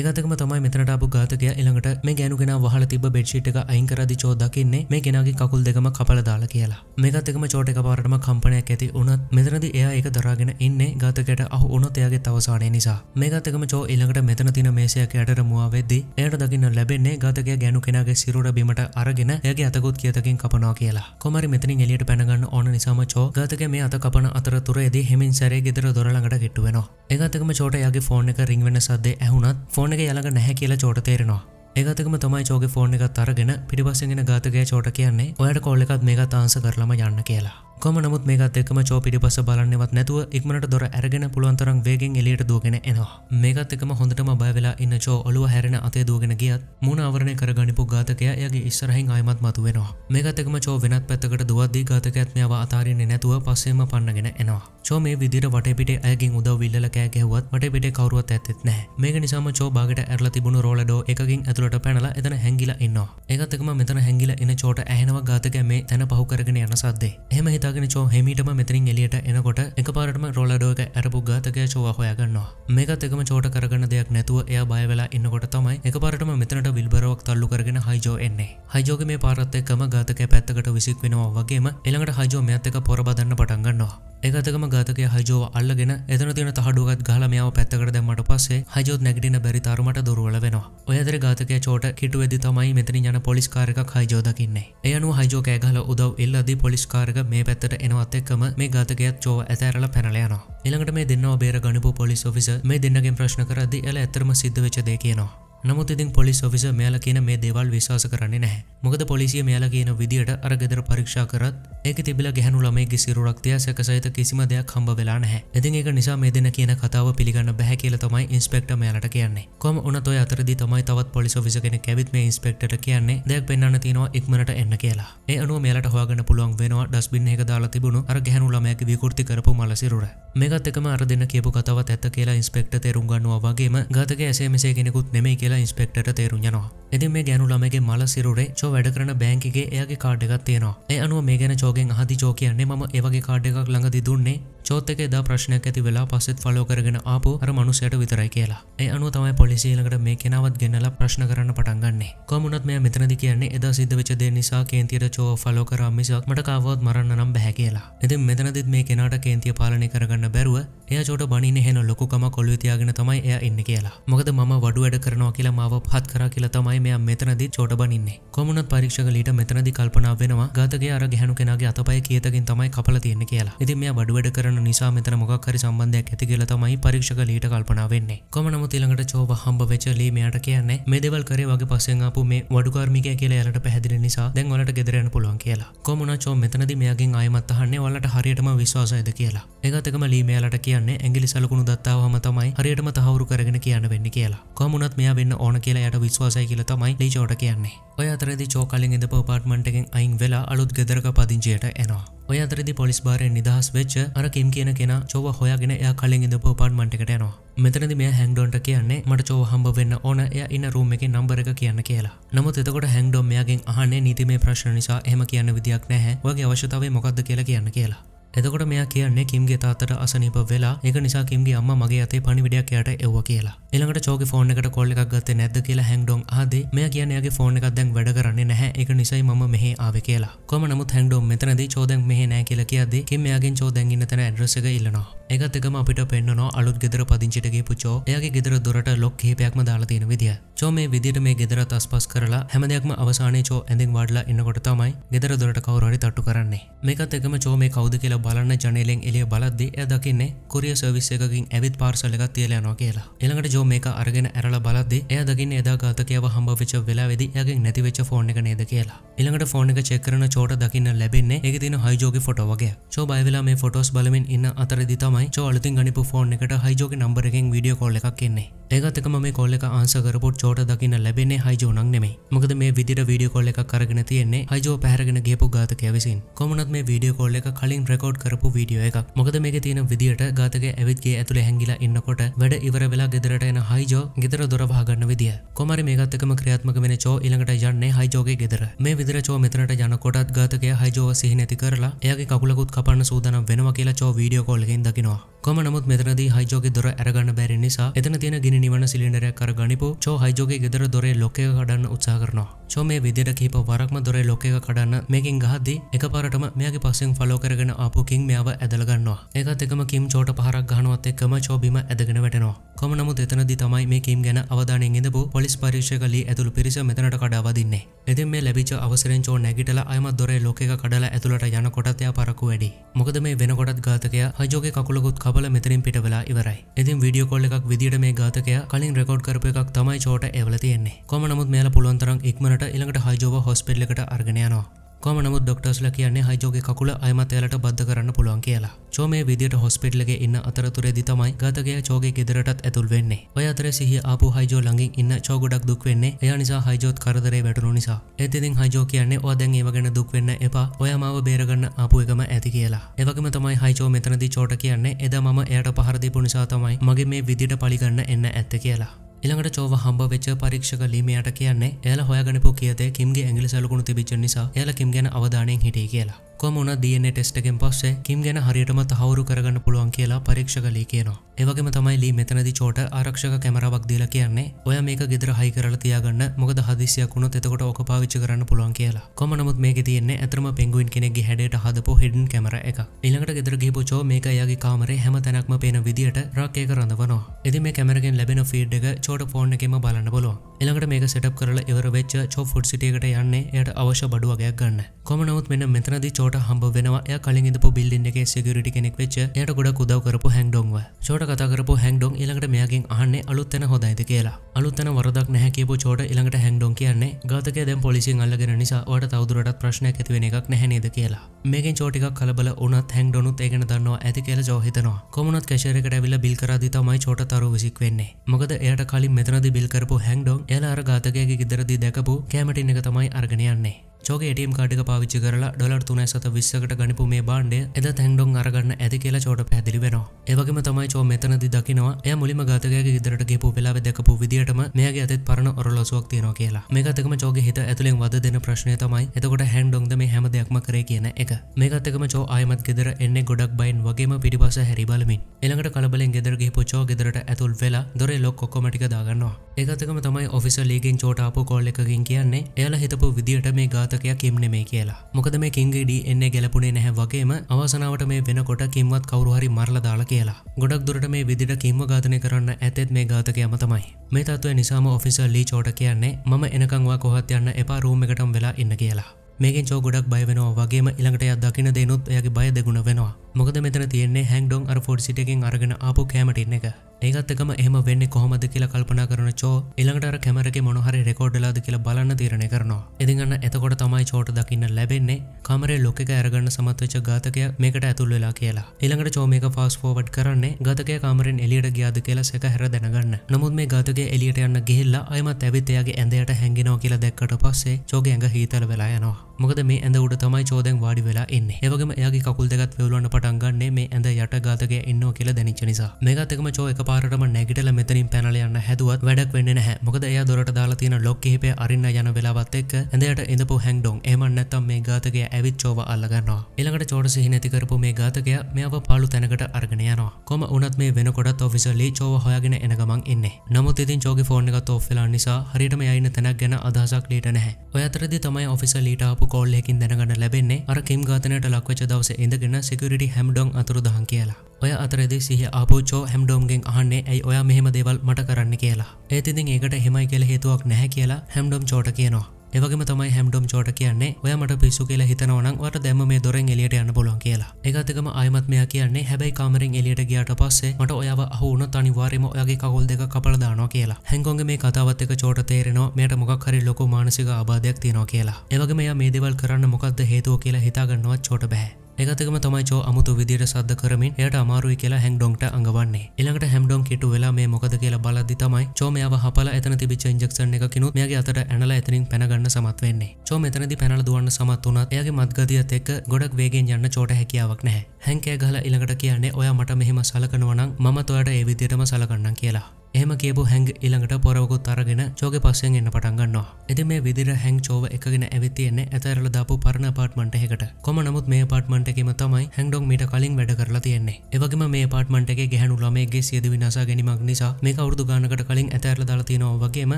ඒගතකම තමයි මෙතනටාපු ගාතකය එළඟට මේ ගැනුගෙන වහල තිබ බෙඩ්ෂිට් එක අයිංකරදි චෝදකින්නේ මේ ගෙනගේ කකුල් දෙකම කපල දාලා කියලා මේකත්තකම චෝට එක පාරටම කම්පනයක් ඇති උනත් මෙතනදි එයා ඒක දරාගෙන ඉන්නේ ගාතකයට අහු උනොත් එයාගේ තවසානය නිසා මේගත්තකම චෝ එළඟට මෙතන තින මේසයක් යටට මුවා වෙද්දී එයට දකින්න ලැබෙන්නේ ගාතකය ගැනු කෙනගේ සිරුට බිමට අරගෙන ඇගේ අතකුත් කියතකින් කපනවා කියලා කොමරි මෙතනින් එලියට පැනගන්න ඕන නිසාම චෝ ෂෝ ගතක මේ අත කපන අතරතුරේදී හෙමින් සැරේ ගෙදර දොරළඟට ගෙට්ටුවෙනවා ඒගතකම චෝට යගේ ෆෝන් එක රිංවෙන සද්දේ ඇහුනත් ෆෝන එක යළඟ නැහැ කියලා චෝට තේරෙනවා ඒගතකම තමයි චෝගේ ෆෝන් එකත් අරගෙන පිටිපස්සගෙන ගාතකය චෝට කියන්නේ ඔයට කොල්ලෙකත් මේකත් ආන්ස කරලම යන්න කියලා කොම නමුත් මේකත් එකම චෝපිටි පස බලන්නවත් නැතුව ඉක්මට දොර ඇරගෙන පුළුවන්තරම් වේගෙන් එලියට දුවගෙන එනවා මේකත් එකම හොඳටම බයවෙලා ඉන්න චෝ ඔලුව හැරෙන අතේ දුවගෙන ගියත් මුණ අවරණය කරගනිපු ඝාතකයා යගේ ඉස්සරහින් අයමත් මතු වෙනවා මේකත් එකම චෝ වෙනත් පැත්තකට දුවද්දී ඝාතකයත් මෙයාව අතාරින්නේ නැතුව පස්සෙම පන්නගෙන එනවා චෝ මේ විදිහට වටේපිටේ අයගෙන් උදව් ඉල්ලලා කෑ ගැහුවත් වටේපිටේ කවුරුවත් ඇත්තෙත් නැහැ මේක නිසාම චෝ බාගෙට ඇරලා තිබුණු රෝල ඩෝ එකකින් ඇතුළට පැනලා එතන හැංගිලා ඉන්නවා ඒකත් එකම මෙතන හැංගිලා ඉන චෝට ඇහෙනවා ඝාතකයා මේ තන පහු කරගෙන යන සද්දේ එහෙම හිත හිතාගෙන චෝ හෙමිටම මෙතරින් එලියට එනකොට එක පාරටම රෝලඩෝක ඇරපු ගාතක චෝවා හොයාගන්නවා මේකත් එකම චෝට කරගන්න දෙයක් නැතුව එයා බයවෙලා ඉන්නකොට තමයි එක පාරටම මෙතනට විල්බරවක් තල්ලු කරගෙන හයිජෝ එන්නේ හයිජෝග මේ පාරත් එක්කම ගාතක පැත්තකට විසික් වෙනවා වගේම එළඟට හයිජෝ මෙත් එක පොරබදන්න පටන්ගන්නවා ඒකතකම ගාතක හජෝ අල්ලගෙන එතන තින තහඩුවත් ගහලමියාව පැත්තකට දැම්මට පස්සේ හජෝත් නැගටින බැරිතරමට දුරුවල වෙනවා ඔයදර ගාතකය චෝට කිටු වෙදි තමයි මෙතන යන පොලිස්කාරක හයිජෝදකින්නේ එයනු හජෝ කෑගහල උදව් එල්ලදී පොලිස්කාරක මේ පැ පැත්තට එනවත් එක්කම මේ ගාතකයත් චෝව ඇතැරල පැනලයනවා. ඉළඟට මේ දෙන්න බේර ගනිපු පොලිස් ෆිස මේ දෙන්නගෙන් ප්‍රශ්න කරදි එල ඇතරම සිද්ධ වෙච්චදේ කියනවා. නමුත් ඉතින් පොලිස් ඔෆිස මෙයාල කියන මේ දේවල් විශවාස කරන්නේ නැහැ මොකද පොලිසිය මෙයාල කියන විදිහට අර ගෙදර පරීක්ෂා කරත් ඒක තිබිලා ගැහනු ළමයිගේ සිරුරක්තිය සැකසහිත කිසිම දෙයක් හම්බ වෙලා නැහැ ඉතින් ඒක නිසා මේ දෙන කියන කතාව පිළිගන්න බැහැ කියලා තමයි ඉන්ස්පෙක්ටර් මෙයාලට කියන්නේ කොහොම වුණත් ඔය අතරදී තමයි තවත් පොලිස් ඔෆිසර් කෙනෙක් ඇවිත් මේ ඉන්ස්පෙක්ටර්ට කියන්නේ දෙයක් පෙන්වන්න තියෙනවා ඉක්මනට එන්න කියලා ඒ අනුව මෙයාලට හොයාගන්න පුළුවන් වෙනවා ඩස්බින් එක දාලා තිබුණු අර ගැහනු ළමයාගේ විකෘති කරපු මල සිරුර මේකත් එකම අර දෙන්න කියපු කතාවත් ඇත්ත කියලා ඉන්ස්පෙක්ටර් තේරුම් ගන්නවා වගේම ඝාතකයා එසේ මෙසේ කෙනෙකුත් නෙමෙයි කියලා කියලා ඉස්පෙක්ට තේරුයනවා. ඉතින් මේ ගැනු ළමගේ මල සිරුරේ චෝ වැඩ කරන බෑංකිගේ එයාගේ කාඩ් එකක් තියෙනවා. ඒ අනුව මේ ගැන චෝගෙන් අහදි චෝ කියන්නේ මම ඒ වගේ කාඩ් එකක් ළඟදි දුන්නේ චෝත් එක එදා ප්‍රශ්නයක් ඇති වෙලා පස්සෙත් ෆලෝ කරගෙන ආපු අර මනුස්සයට විතරයි කියලා. ඒ අනුව තමයි පොලිසිය ළඟට මේ කෙනාවත් ගෙන්නලා ප්‍රශ්න කරන්න පටන් ගන්නෙ. කොහොමුණත් මෙයා මෙතනදි කියන්නේ එදා සිද්ධ වෙච්ච දේ නිසා කේන්තියට චෝ ෆලෝ කරා මිසක් මට කාවවත් මරන්න නම් බෑ කියලා. ඉතින් මෙතනදිත් මේ කෙනාට කේන්තිය පාලනය කරගන්න බැරුව එයා චෝට බණින්න හෙන ලොකුකම කොළුවේ තියාගෙන තමයි එයා ඉන්නේ කියලා. මොකද මම වඩු වැඩ කරනවා කියලා කියලා මාව පහත් කරා කියලා තමයි මෙයා මෙතනදි චෝට බනින්නේ. කොමුණත් පරීක්ෂකලීට මෙතනදි කල්පනා වෙනවා ඝාතකයා අර ගැහණු කෙනාගේ අතපය කියතකින් තමයි කපලා තියෙන්නේ කියලා. ඉතින් මෙයා බඩු වැඩ කරන නිසා මෙතන මොකක් හරි සම්බන්ධයක් ඇති කියලා තමයි පරීක්ෂකලීට කල්පනා වෙන්නේ. කොමුණමුත් ඊළඟට චෝව හම්බ වෙච්ච ලී මෙයාට කියන්නේ මේ දේවල් කරේ වගේ පස්සෙන් ආපු මේ වඩුකාර්මිකය කියලා එයාලට පැහැදිලි නිසා දැන් ඔයාලට ගෙදර යන්න පුළුවන් කියලා. කොමුණ චෝ මෙතනදි මෙයාගෙන් ආයෙමත් අහන්නේ ඔයාලට හරියටම විශ්වාසයිද කියලා. ඒකත් එකම ලී මෙයාලට කියන්නේ ඇඟිලි සලකුණු දත්තාවම තමයි හරියටම තහවුරු කරගෙන කියන්න වෙන්න කියලා. කොමුණත් මෙයා වෙන්න ඉන්න ඕන කියලායට විශ්වාසය කියල තමයි ලී චෝට කියන්නේ ඔය අතරදි චෝකලින් ඉඳප පාට්මටකින් අයින් වෙලා අලුත් ගෙදරක පදිංචයට එනවා ඔය අතරදි පොලිස් බාරෙන් නිදහස් වෙච්ච අර කිම් කියන කෙන චෝව හොයාගෙන එය කලින් ඉඳප පාට්මටකට එනවා මෙතනද මේ හැන්ඩෝන්ට කියන්නේ මට චෝ හම්බ වෙන්න ඕන එය ඉන්න රූම එක නම්බර එක කියන්න කියලා නමුත් එතකොට හැන්ඩෝම් මෙයාගෙන් අහන්නේ නීතිමේ ප්‍රශ්න නිසා එහම කියන්න විදියක් නැහැ වගේ අවශ්‍යතාවේ මොකක්ද කියලා කියන්න කියලා එතකොට මෙයා කියන්නේ කිම්ගේ තාත්තට අසනීප වෙලා ඒක නිසා කිම්ගේ අම්මා මගේ අතේ පණිවිඩයක් එයාට එව්වා කියලා. ඊළඟට චෝගේ ෆෝන් එකට කෝල් එකක් ගත්තේ නැද්ද කියලා හැන්ඩෝන් ආදී මෙයා කියන්නේ එයාගේ ෆෝන් එකක් දැන් වැඩ කරන්නේ නැහැ ඒක නිසයි මම මෙහෙ ආවේ කියලා. කොහොම නමුත් හැන්ඩෝන් මෙතනදී චෝ දැන් මෙහෙ නැහැ කියලා කියද්දී කිම් මෙයාගෙන් චෝ දැන් ඉන්න තැන ඇඩ්‍රස් එක ඉල්ලනවා. ඒකත් එකම අපිට පෙන්වනවා අලුත් ගෙදර පදිංචිට ගිහපු චෝ එයාගේ ගෙදර දොරට ලොක් කිහිපයක්ම දාලා තියෙන විදිය. චෝ මේ විදිට මේ ගෙදරත් අස්පස් කරලා හැමදයක්ම අවසාන චෝ ඇඳෙන් වාඩලා එන්නකොට තමයි ගෙදර දොට කවරහරි තට්ටු කරන්නේ මේකත් එකම චෝ මේ කවද කියලා බලන්න ජනලෙන් එලිය බලද්දී එය දකින්නේ කොරිය සර්විස් එකකින් ඇවිත් පාර්සලක තියලයනවා කියලා එළඟට ජෝ මේක අරගෙන ඇරලා බලද්දී එය දකින්න එදා ගාතකයව හම්බවිච වෙලාවෙදි යගෙන් නැතිවෙච්ච ෆෝන් එක නේද කියලා එළඟට ෆෝන් එක චෙක්කරන චෝට දකින්න ලැබෙන්නේ එක තින හයිජෝග ෆොට වගේ චෝ බයිවෙලා මේ ෆොටෝස් බලමින් ඉන්න අතරදි තමයි චෝ අලුතින් ගනිපු ෆෝන් එකට හයිජෝග නම්බරකින් වීඩියෝ කොල්ල එකක් කියන්නේ ඒගත් එකම මේ කොල්ල එක ආන්සකරපුට චෝ ඔබට දකින්න ලැබෙන්නේ හයිජෝ නං නෙමයි මොකද මේ විදිර වීඩිය කොල්ල එක කරගෙන තියෙන්නේ හයිජෝ පැහරගෙන ගේපු ඝාතකය විසින් කොමනත් මේ වීඩිය කොල්ල එක කලින් රෙකෝඩ් කරපු වීඩියෝ එකක් මොකද මේක තියෙන විදියට ඝාතක ඇවිත්ගේ ඇතුළ හැඟිලා ඉන්නකොට වැඩ ඉවර වෙලා ගෙදරට එන හයිජෝ ගෙදර දොර වහගන්න විදිය කොමරි මේකත් එකම ක්‍රියාත්මක වෙන චෝ ඊළඟට යන්නේ හයිජෝගේ ගෙදර මේ විදිර චෝ මෙතනට යනකොටත් ඝාතකය හයිජෝව සිහිනැති කරලා එයාගේ කකුලකුත් කපන්න සූදානම් වෙනවා කියලා චෝ වීඩියෝ කෝල් එකෙන් දකිනවා කොම නමුත් මෙතනදී හයිජෝගේ දොර අරගන්න බැරි නිසා එතන තියෙන ගිනි නිවන සිලින්ඩරයක් අර ගනිපෝ චෝ හයි රජෝගේ ගෙදර දොරේ ලොකේ කඩන්න උත්සා කරනවා චෝ මේ විදිර කහිප වරක්ම දොරේ ලොකේ කඩන්න මේකින් ගහද්දී එක පාරටම මෙයාගේ පස්සෙන් ෆලෝ කරගෙන ආපු කින් මෙයාව ඇදලගන්නවා ඒකත් එකම කිම් චෝට පහරක් ගහනුවත් එක්කම චෝබීම ඇදගෙන වැටෙනවා කොම නමුත් එතනදි තමයි මේ කීම් ගැන අවධානයෙන් ඉඳපු පොලිස් පරීක්ෂ කලී ඇතුළු පිරිස මෙතනට කඩාවදින්නේ එතින් මේ ලැබිච අවසරෙන් චෝ නැගිටල අයමත් දොරේ ලෝකක කඩලා ඇතුළට යන කොටත්යා පරක්කු වැඩි මොකද මේ වෙනකොටත් ඝාතකයා හජෝගේ කකුලකුත් කබල මෙතරින් පිට වෙලා ඉවරයි ඉතින් වීඩියෝ කොල් එකක් විදියට මේ ඝාතකයා කලින් රෙකෝඩ් කරපු එකක් තමයි චෝට කොට එවල තියෙන්නේ කොම නමුත් මෙයාල පුළුවන්තරම් ඉක්මනට ඉළඟට හයිජෝව හොස්පෙල්ලකට අර්ගෙනයනවා කොම නමුත් ඩොක්ටර්ස්ල කියන්නේ හයිජෝගේ කකුල අයමත් එයාලට බද්ධ කරන්න පුළුවන් කියලා චෝ මේ විදියට හොස්පෙට්ලගේ ඉන්න අතරතුරේදි තමයි ගතගේ චෝගේ ගෙදරටත් ඇතුල් වෙන්නේ ඔය අතර සිහ ආපු හයිජෝ ළඟින් ඉන්න චෝගොඩක් දුක් වෙන්නේ එයා නිසා හයිජෝත් කරදරේ වැටුණු නිසා ඇතිතින් හයිජෝ කියන්නේ ඕ දැන් ඒවගෙන දුක් වෙන්න එපා ඔයමාව බේරගන්න ආපු එකම ඇති කියලා එවගම තමයි හයිචෝ මෙතනදි චෝට කියන්නේ එදා මම එයට පහරදිපු නිසා තමයි මගේ මේ විදිට පලිගන්න එන්න ඇත්ත කියලා ඉළඟට චෝව හම්බ වෙච්ච පරීක්ෂක ලීමයට කියන්නේ එයාලා හොයගනපු කියද කිම්ගේ ඇගිලි සලකුණු තිබිච්ච නිසා එයාලා කිම් ගැන අවධානයෙන් හිටිය කියලා කොමුණ දියන ටෙස්ටගෙන් පස්සේ කිම් ගැන හරියටම තහවුරු කරගන්න පුළුවන් කියලා පරීක්ෂක ලී කියනවා. ඒවගේම තමයි ලී මෙතනදි චෝට ආරක්ෂක කැමරාවක් දීලා කියන්නේ ඔය මේක ගෙදර හයි කරලා තියාගන්න මොකද හදිසියක් වුණොත් එතකොට ඕක පාවිච්චි කරන්න පුළුවන් කියලා. කොම නමුත් මේක තියෙන්නේ ඇතරම පෙන්ගුවින් කෙනෙක්ගේ හැඩයට හදපු හෙඩන් කැමර එක. ඊළඟට ගෙදර ගිහපු චෝ මේක එයාගේ කාමරේ හැම තැනක්ම පේන විදියට රක් එක රඳවනවා. ඉතින් මේ කැමරගෙන් ලැබෙන ෆීඩ් එක චෝට ෆෝන් එකෙම බලන්න පුළුවන්. ඊළඟට මේක සෙටප් කරලා ඉවර වෙච්ච චෝ ෆුඩ් සිටියකට යන්නේ එයාට අවශ්‍ය බඩු වගයක් ගන්න. කොම නමුත් මෙන්න මෙතනදී චෝ චෝට හම්බ වෙනවා කලින් ඉඳපු බිල්ලින් එක සිගරටි කෙනෙක් වෙච්ච යට ගොඩ කුදව කරපු හැන්ඩොන්ව චෝට කතාකරපු හැන්ඩොන් ඉළඟට මෙයාගින් අහන්නේ අලුත්තන හොදයිද කියලා අලුත්තන වරදක් නැහැකිපු චෝට ඉළඟට හැන්ඩොන් කියන්නේ ගාතක දැම් පොලිසින් අල්ලගෙන නිසා වට තවදුරටත් ප්‍රශ්න ඇතිවෙන එකක් නැහැනේද කියලා මේකින් චෝටික් කලබල උනත් හැන්ඩොනුත් ඒගෙන දන්නවා ඇති කියල ජෝහිතනවා කොමනත් කැශරකට ඇවිල්ල බිල්කරදි තමයි චෝට තරු විසික් වෙන්නේ මොකද එයට කලින් මෙතනදි බිල්කරපු හැන්ඩොන් එලා අර ගාතකයගේ ගෙදරදි දැකපු කෑමටින් එක තමයි අර්ගෙනයන්නේ චෝක ටම් කාඩික පාවිච්චි කරලා ඩොලර් තුනයි සත විස්සකට ගනිපු මේ බාන්්ඩය එද තැන්ඩොන් අරගන්න ඇති කියලා චෝට පැදිලි වෙනවා ඒවගේම තමයි චෝ මෙතනදි දකිනවා එය මුලිම ගතකගේ ඉදරට ගේපු පෙලාව දැකපු විදිටම මේගේ අතත් පරණ ඔරලොසුවක් තියෙනවා කියලා මේකතකම චෝග හිත ඇතුළෙන් වද දෙන ප්‍රශ්නය තමයි එතකොට හැන්ඩොන්ද මේ හැම දෙයක්ම කරේ කියන එක මේකත්තකම චෝ අයමත් ගෙදර එන්නේ ගොඩක් බයින් වගේම පිටිපස හැරිබලමින් එළඟට කලබලෙන් ගෙදරගේ පොචෝ ගෙදරට ඇතුල් වෙලා දොරේ ලොක් කොක්කොමටික දාගන්නවා ඒකතකම තමයි ඔෆිස ලීගෙන් චෝටාපු කොල්ල එකකින් කියන්නේ එයාලා හිතපු විදිට මේ ගාත ජාතකයක් කිම් නෙමේ කියලා මොකද මේ කිංගඩි එන්නේ e ගැලපුණේ නැහැ වගේම අවසනාවට මේ වෙනකොට කිම්වත් කවරුහරි මරලදාලා කියලා ගොඩක් දුරට මේ විදිට කිම්ව ගාතනය කරන්න ඇතෙත් මේ ගාතකයම තමයි මේ තත්ව නිසාම ඔෆිසල් ලී චෝට කියන්නේ මම එනකංවා කොහත් යන්න එපා රූම එකටම් වෙලා ඉන්න කියලා මේකෙන් චෝ ගොඩක් බය වෙනවා වගේම ඉළඟටයක් දකින දෙනුත් එයගේ බය දෙගුණ වෙනවා මොකද මෙතන තියෙන්නේ හැන්ඩෝන් අර ෆෝඩ් සිටකින් අරගෙන ආපු කෑමටින්න එක ඒගත්තකම එහම වෙන්න කොහොමද කියලා කල්පනා කරන චෝ ඉළඟට කැමරක මොහරි රෙකෝඩ්ලාද කියලා බලන්න තීරණය කරනවා ඉදිගන්න එතකොට තමයි චෝට දකින්න ලැබෙන්නේ කමරේ ලොකක ඇරගන්න සමත්වච ගාතකය මේකට ඇතුල් වෙලා කියලා ඉළඟට චෝමක ෆස් ෝවඩ් කරන්නේ ගතක කාමරෙන් එලියට ගියාද කියලා සැක හැර දැනගන්න නමුත් මේ ගතගේ එලියට යන්න ගෙල්ලා අයමත් ඇවිත්තයාගේ ඇඳයට හැගෙනෝ කියලා දැක්කට පස්සේ චෝග ඇඟ හිතල වෙලා යනවා මොකද මේ ඇඳ උඩ තමයි චෝදැන් වාඩි වෙලා එන්න ඒවගේම එයාගේ කකුල් දෙකත් වෙවලන්න පටන්ගන්නේ මේ ඇඳ යට ගාතගේ ඉන්න කියලා දැනිච්ච නිසා මේගතකම චෝ එක පා පාරටම නැගිටල මෙතනින් පැනල යන්න හැදුවත් වැඩක් වෙන්න නැහැ මොකද එයා දොරට දාලා තියෙන ලොක් කිහිපය අරින්න යන වෙලාවත් එක්ක ඇඳයට ඉඳපු හැන්ඩෝන් එහෙම නැත්තම් මේ ඝාතකයා ඇවිත් චෝව අල්ලගන්නවා ඊළඟට චෝඩසිහි නැති කරපු මේ ඝාතකයා මෙයාව පාළු තැනකට අරගෙන යනවා කොම වුණත් මේ වෙනකොටත් ඔෆිසර්ලි චෝව හොයාගෙන එන ගමන් ඉන්නේ නමුත් ඉතින් චෝගේ ෆෝන් එකත් ඔෆ් වෙලා නිසා හරියටම යයින තැනක් ගැන අදහසක් ලීට නැහැ ඔය අතරදි තමයි ඔෆිස ලීටාපු කෝල්ලෙකින් දැනගන්න ලැබෙන්නේ අර කිම් ඝාතනයට ලක්වෙච්ච දවසේ ඉඳගෙන සිකියුරිටි හැම්ඩොන් අතුරුදහන් කියලා ඔය අතරදි සිහ ආපුච්චෝ හැම්ඩෝම්ගෙන් අහන්නේ ඇයි ඔයා මෙහෙම දෙවල් මට කරන්න කියලා ඒතිදිින් ඒකට හෙමයි කියල හේතුවක් නැහැ කියලා හැම්ඩොම් චෝට කියනවා ඒවගේම තමයි හැම්ඩොම් චෝට කියන්නේ ඔය මට පිස්සු කියලා හිතනවනක් වට දැම මේ දොරෙන් එලියට යන්න පුලොන් කියලා එකතකම අයමත්මය කියන්නේ හැබැයි කාමරෙන් එලියට ගියාට පස්සේ මට ඔයාව හුුණ තනිවාරම ඔයගේ කවුල් දෙක කපල දානවා කියලා හැංකොන්ගේ මේ කතාවත්තක චෝට තේරෙනවා මෙයට මොකක් හරි ලොකු මානසික ආබාධයක් තියෙනවා කියලා ඒවගේ මෙයා මේ දෙවල් කරන්න මොකක්ද හේතුව කියලා හිතාගන්නවා චෝට බැහැ එකතකම තමයිචෝ අමුතු විදිර සද්ද කරමින් එයට අමාරුයි කියලා හැන්ඩොන්ට අඟවන්නේ එළඟට හැම්ඩොන් කිටු වෙලා මේ මොකද කියලා බලද්දි තමයි චෝමයාව හපල එතන තිබිච ඉන්ජෙක්ෂන් එක කිනුත් මෙයාගේ අතට ඇනලා එතනින් පැනගන්න සමත් වෙන්නේ චෝ මෙතනදි පැනල දුවන්න සමත් වුණත් එයාගේ මත්ගතියත් එක්ක ගොඩක් වේගෙන් යන්න චෝට හැකියාවක් නැහැ හැන්කෑ ගහලා ඊළඟට කියන්නේ ඔයා මට මෙහෙම සලකනවා නම් මමත් ඔයාට ඒ විදියටම සලකන්නම් කියලා එහම කියපු හැඟ ඉළඟට පොරවකුත් අරගෙන චෝක පස්සෙන් එන්න පටන්ගන්නවා එති මේ විදිර හැං චෝව එකගෙන ඇවිතියන්නේ ඇතරල දාපු පරණ පාට්මට එකට කොම නමුත් මේ පාට්මටකම තමයි හැඩොක් මට කලින් වැඩ කරලා තියෙන්නේ එවගේම මේ පාට්මටක ගැහනු ළමේගේ සියද විනාසා ගැනීමක් නිසා මේ අවුරදු ගානකට කලින් ඇතරල දාලතිනවාවගේම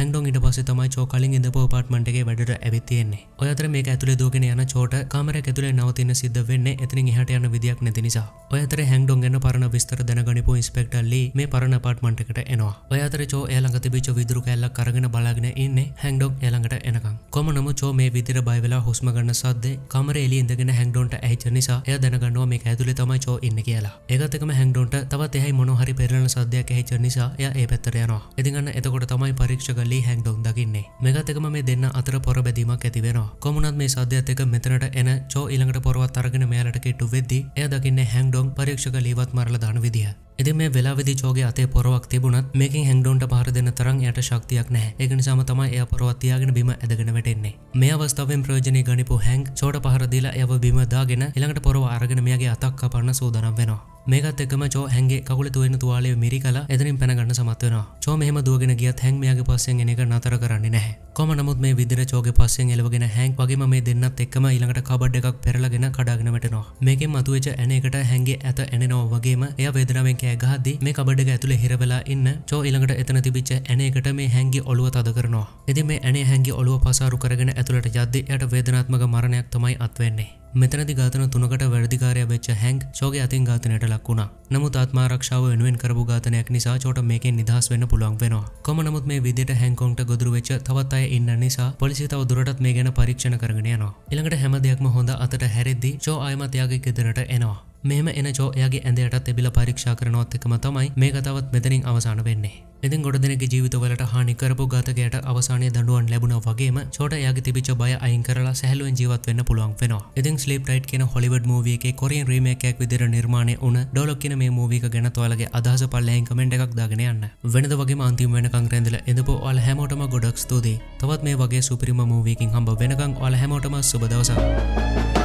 හැඩොක් ඉට පස තමයි චෝ කලින් ඉඳ පාට්මටගේ වැඩට ඇවිතියෙන්නේ ඔයතර මේ ඇතුළ දෝගෙන යන චෝට කාමර ඇතුළේ නවතින සිද්ධ වෙන්න එතින හට යන විදියක් නැති නිසා ඔයතර හැඩොන් ගන්න පරණ විස්තර දැනගනිපු ඉස්පෙක්ටල්ලි මේ පරණ පාට්මටකට එනවා ඔයාතර චෝ එයාළඟ තිබිච විදුරු කැල්ලක් කරගෙන බලාගෙන ඉන්නේ හැන්ඩොක් එළඟට එනකම් කොම නමු චෝ මේ විදිර බයිවෙලා හුස්ම ගන්න සද්දේ කමර එලි ඉඳගෙන හැන්ඩොන්ට ඇහිච නිසා එය දැනගන්නවා මේ ඇතුලි තමයි චෝ ඉන්න කියලා ඒකතකම හැන්ඩොන්ට තවත් එහයි මොනොහරි පෙරණ සද්‍යයක් ඇහිච නිසා එය ඒ පැත්තර යනවා ඉතිගන්න එතකොට තමයි පරීක්ෂකල්ලි හැන්ඩොන් දකින්නේ මෙගතකම මේ දෙන්න අතර පොර බැදීමක් ඇතිවෙනවා කොමුණත් මේ සද්‍යත්තක මෙතනට එන චෝ ඉළඟට පොරවත් අරගෙන මෙයාලට කෙට්ටු වෙද්දී එය දකින්න හැන්ඩොන් පරීක්ෂක ලීවත් මරල දාන විදිහ එති මේ වෙලාවිදි චෝගේ අතේ පොරවක් තිබුණත් මේකින් හැන්ඩෝන්ට පහර දෙන්න තරම් යට ශක්තියක් නැහැ ඒකනිසාම තමයි එය පොරවත්තියාගෙන බිම ඇදගෙන වැටෙන්නේ මේ අවස්ථාවෙන් ප්‍රයෝජනය ගනිපු හැංක් චෝට පහරදිලා ඇව බිම දාගෙන එළඟට පොරව අරගෙන මෙයාගේ අතක් කපන්න සූදානම් වෙනවා මේකත් එකම චෝ හැන්ගේ කකුල තුවෙන තුවාලය මිරි කලා එතනින් පැනගන්න සමත්වෙනවා චෝ මෙහම දුවගෙන ගියත් හැන් මෙයාගේ පස්සෙන් එන එක නතර කරන්නේ නැහැ කොම නමුත් මේ විදිර චෝගේ පස්සෙන් එලවගෙන හැන් වගේම මේ දෙන්නත් එක්කම ඊළඟට කබඩ් එකක් පෙරලගෙන කඩාගෙන වැටෙනවා මේකෙන් මතුවෙච්ච ඇන එකට හැන්ගේ ඇත එනෙනවා වගේම එය වේදනාවෙන් කෑගහද මේ කබඩ ඇතුළ හිරවෙලා ඉන්න චෝ ඉළඟට එතන තිබිච්ච ඇනකට මේ හැගි ඔලුව තද කරනවා එති මේ ඇනේ හැගි ඔලුව පසාරු කරගෙන ඇතුළට ජද්දයට වේදනාත්මක මරණයක් තමයි අත්වෙන්නේ මෙතනදි ගාතන තුනකට වැඩදිකාරය වෙච්ච හැංක් චෝගේ අතින් ගාතනයට ලක්වුණ නමුත් ආත්මාරක්ෂාව වෙනුවෙන් කරපු ගාතනයක් නිසා චෝට මේකෙන් නිදහස් වෙන්න පුළුවන් වෙනවා කොම නමුත් මේ විදිට හැංකොන්ට ගොදුරු වෙච්ච තවත් අය ඉන්න නිසා පොලිසි තව දුරටත් මේ ගැන පරීක්ෂණ කරගෙන යනවා ඊළඟට හැම දෙයක්ම හොඳ අතට හැරෙද්දී චෝ ආයමත් යාගේ ගෙදරට එනවා මෙම එන චෝ එයාගේ ඇඳයටත් එබිල පරීක්ෂා කරනවත් එකම තමයි මේ කතාවත් මෙතනින් අවසාන වෙන්නේ ඉතින් ගොඩදෙනගේ ජීවිතවලට හානි කරපු ඝාතකයට අවසානයේ දඬුවම් ලැබුණා වගේම චෝට එයාගේ තිබිච්ච බය අයින් කරලා සැහැල්ලුවෙන් ජීවත් වෙන්න පුළුවන් වෙනවා. ඉතින් Sleep Tight කියන හොලිවුඩ් මූවී එකේ කොරියන් රීමේක් එකක් විදිහට නිර්මාණය වුණ ඩොලොක් කියන මේ මූවී එක ගැන ඔයාලගේ අදහස පල්ලෙහෙන් කමෙන්ට් එකක් දාගෙන යන්න. වෙනද වගේම අන්තිම වෙනකන් රැඳිලා ඉඳපු ඔයාලා හැමෝටම ගොඩක් ස්තුතියි. තවත් මේ වගේ සුපිරිම මූවී එකකින් හම්බ වෙනකන් ඔයාලා හැමෝටම සුබ දවසක්.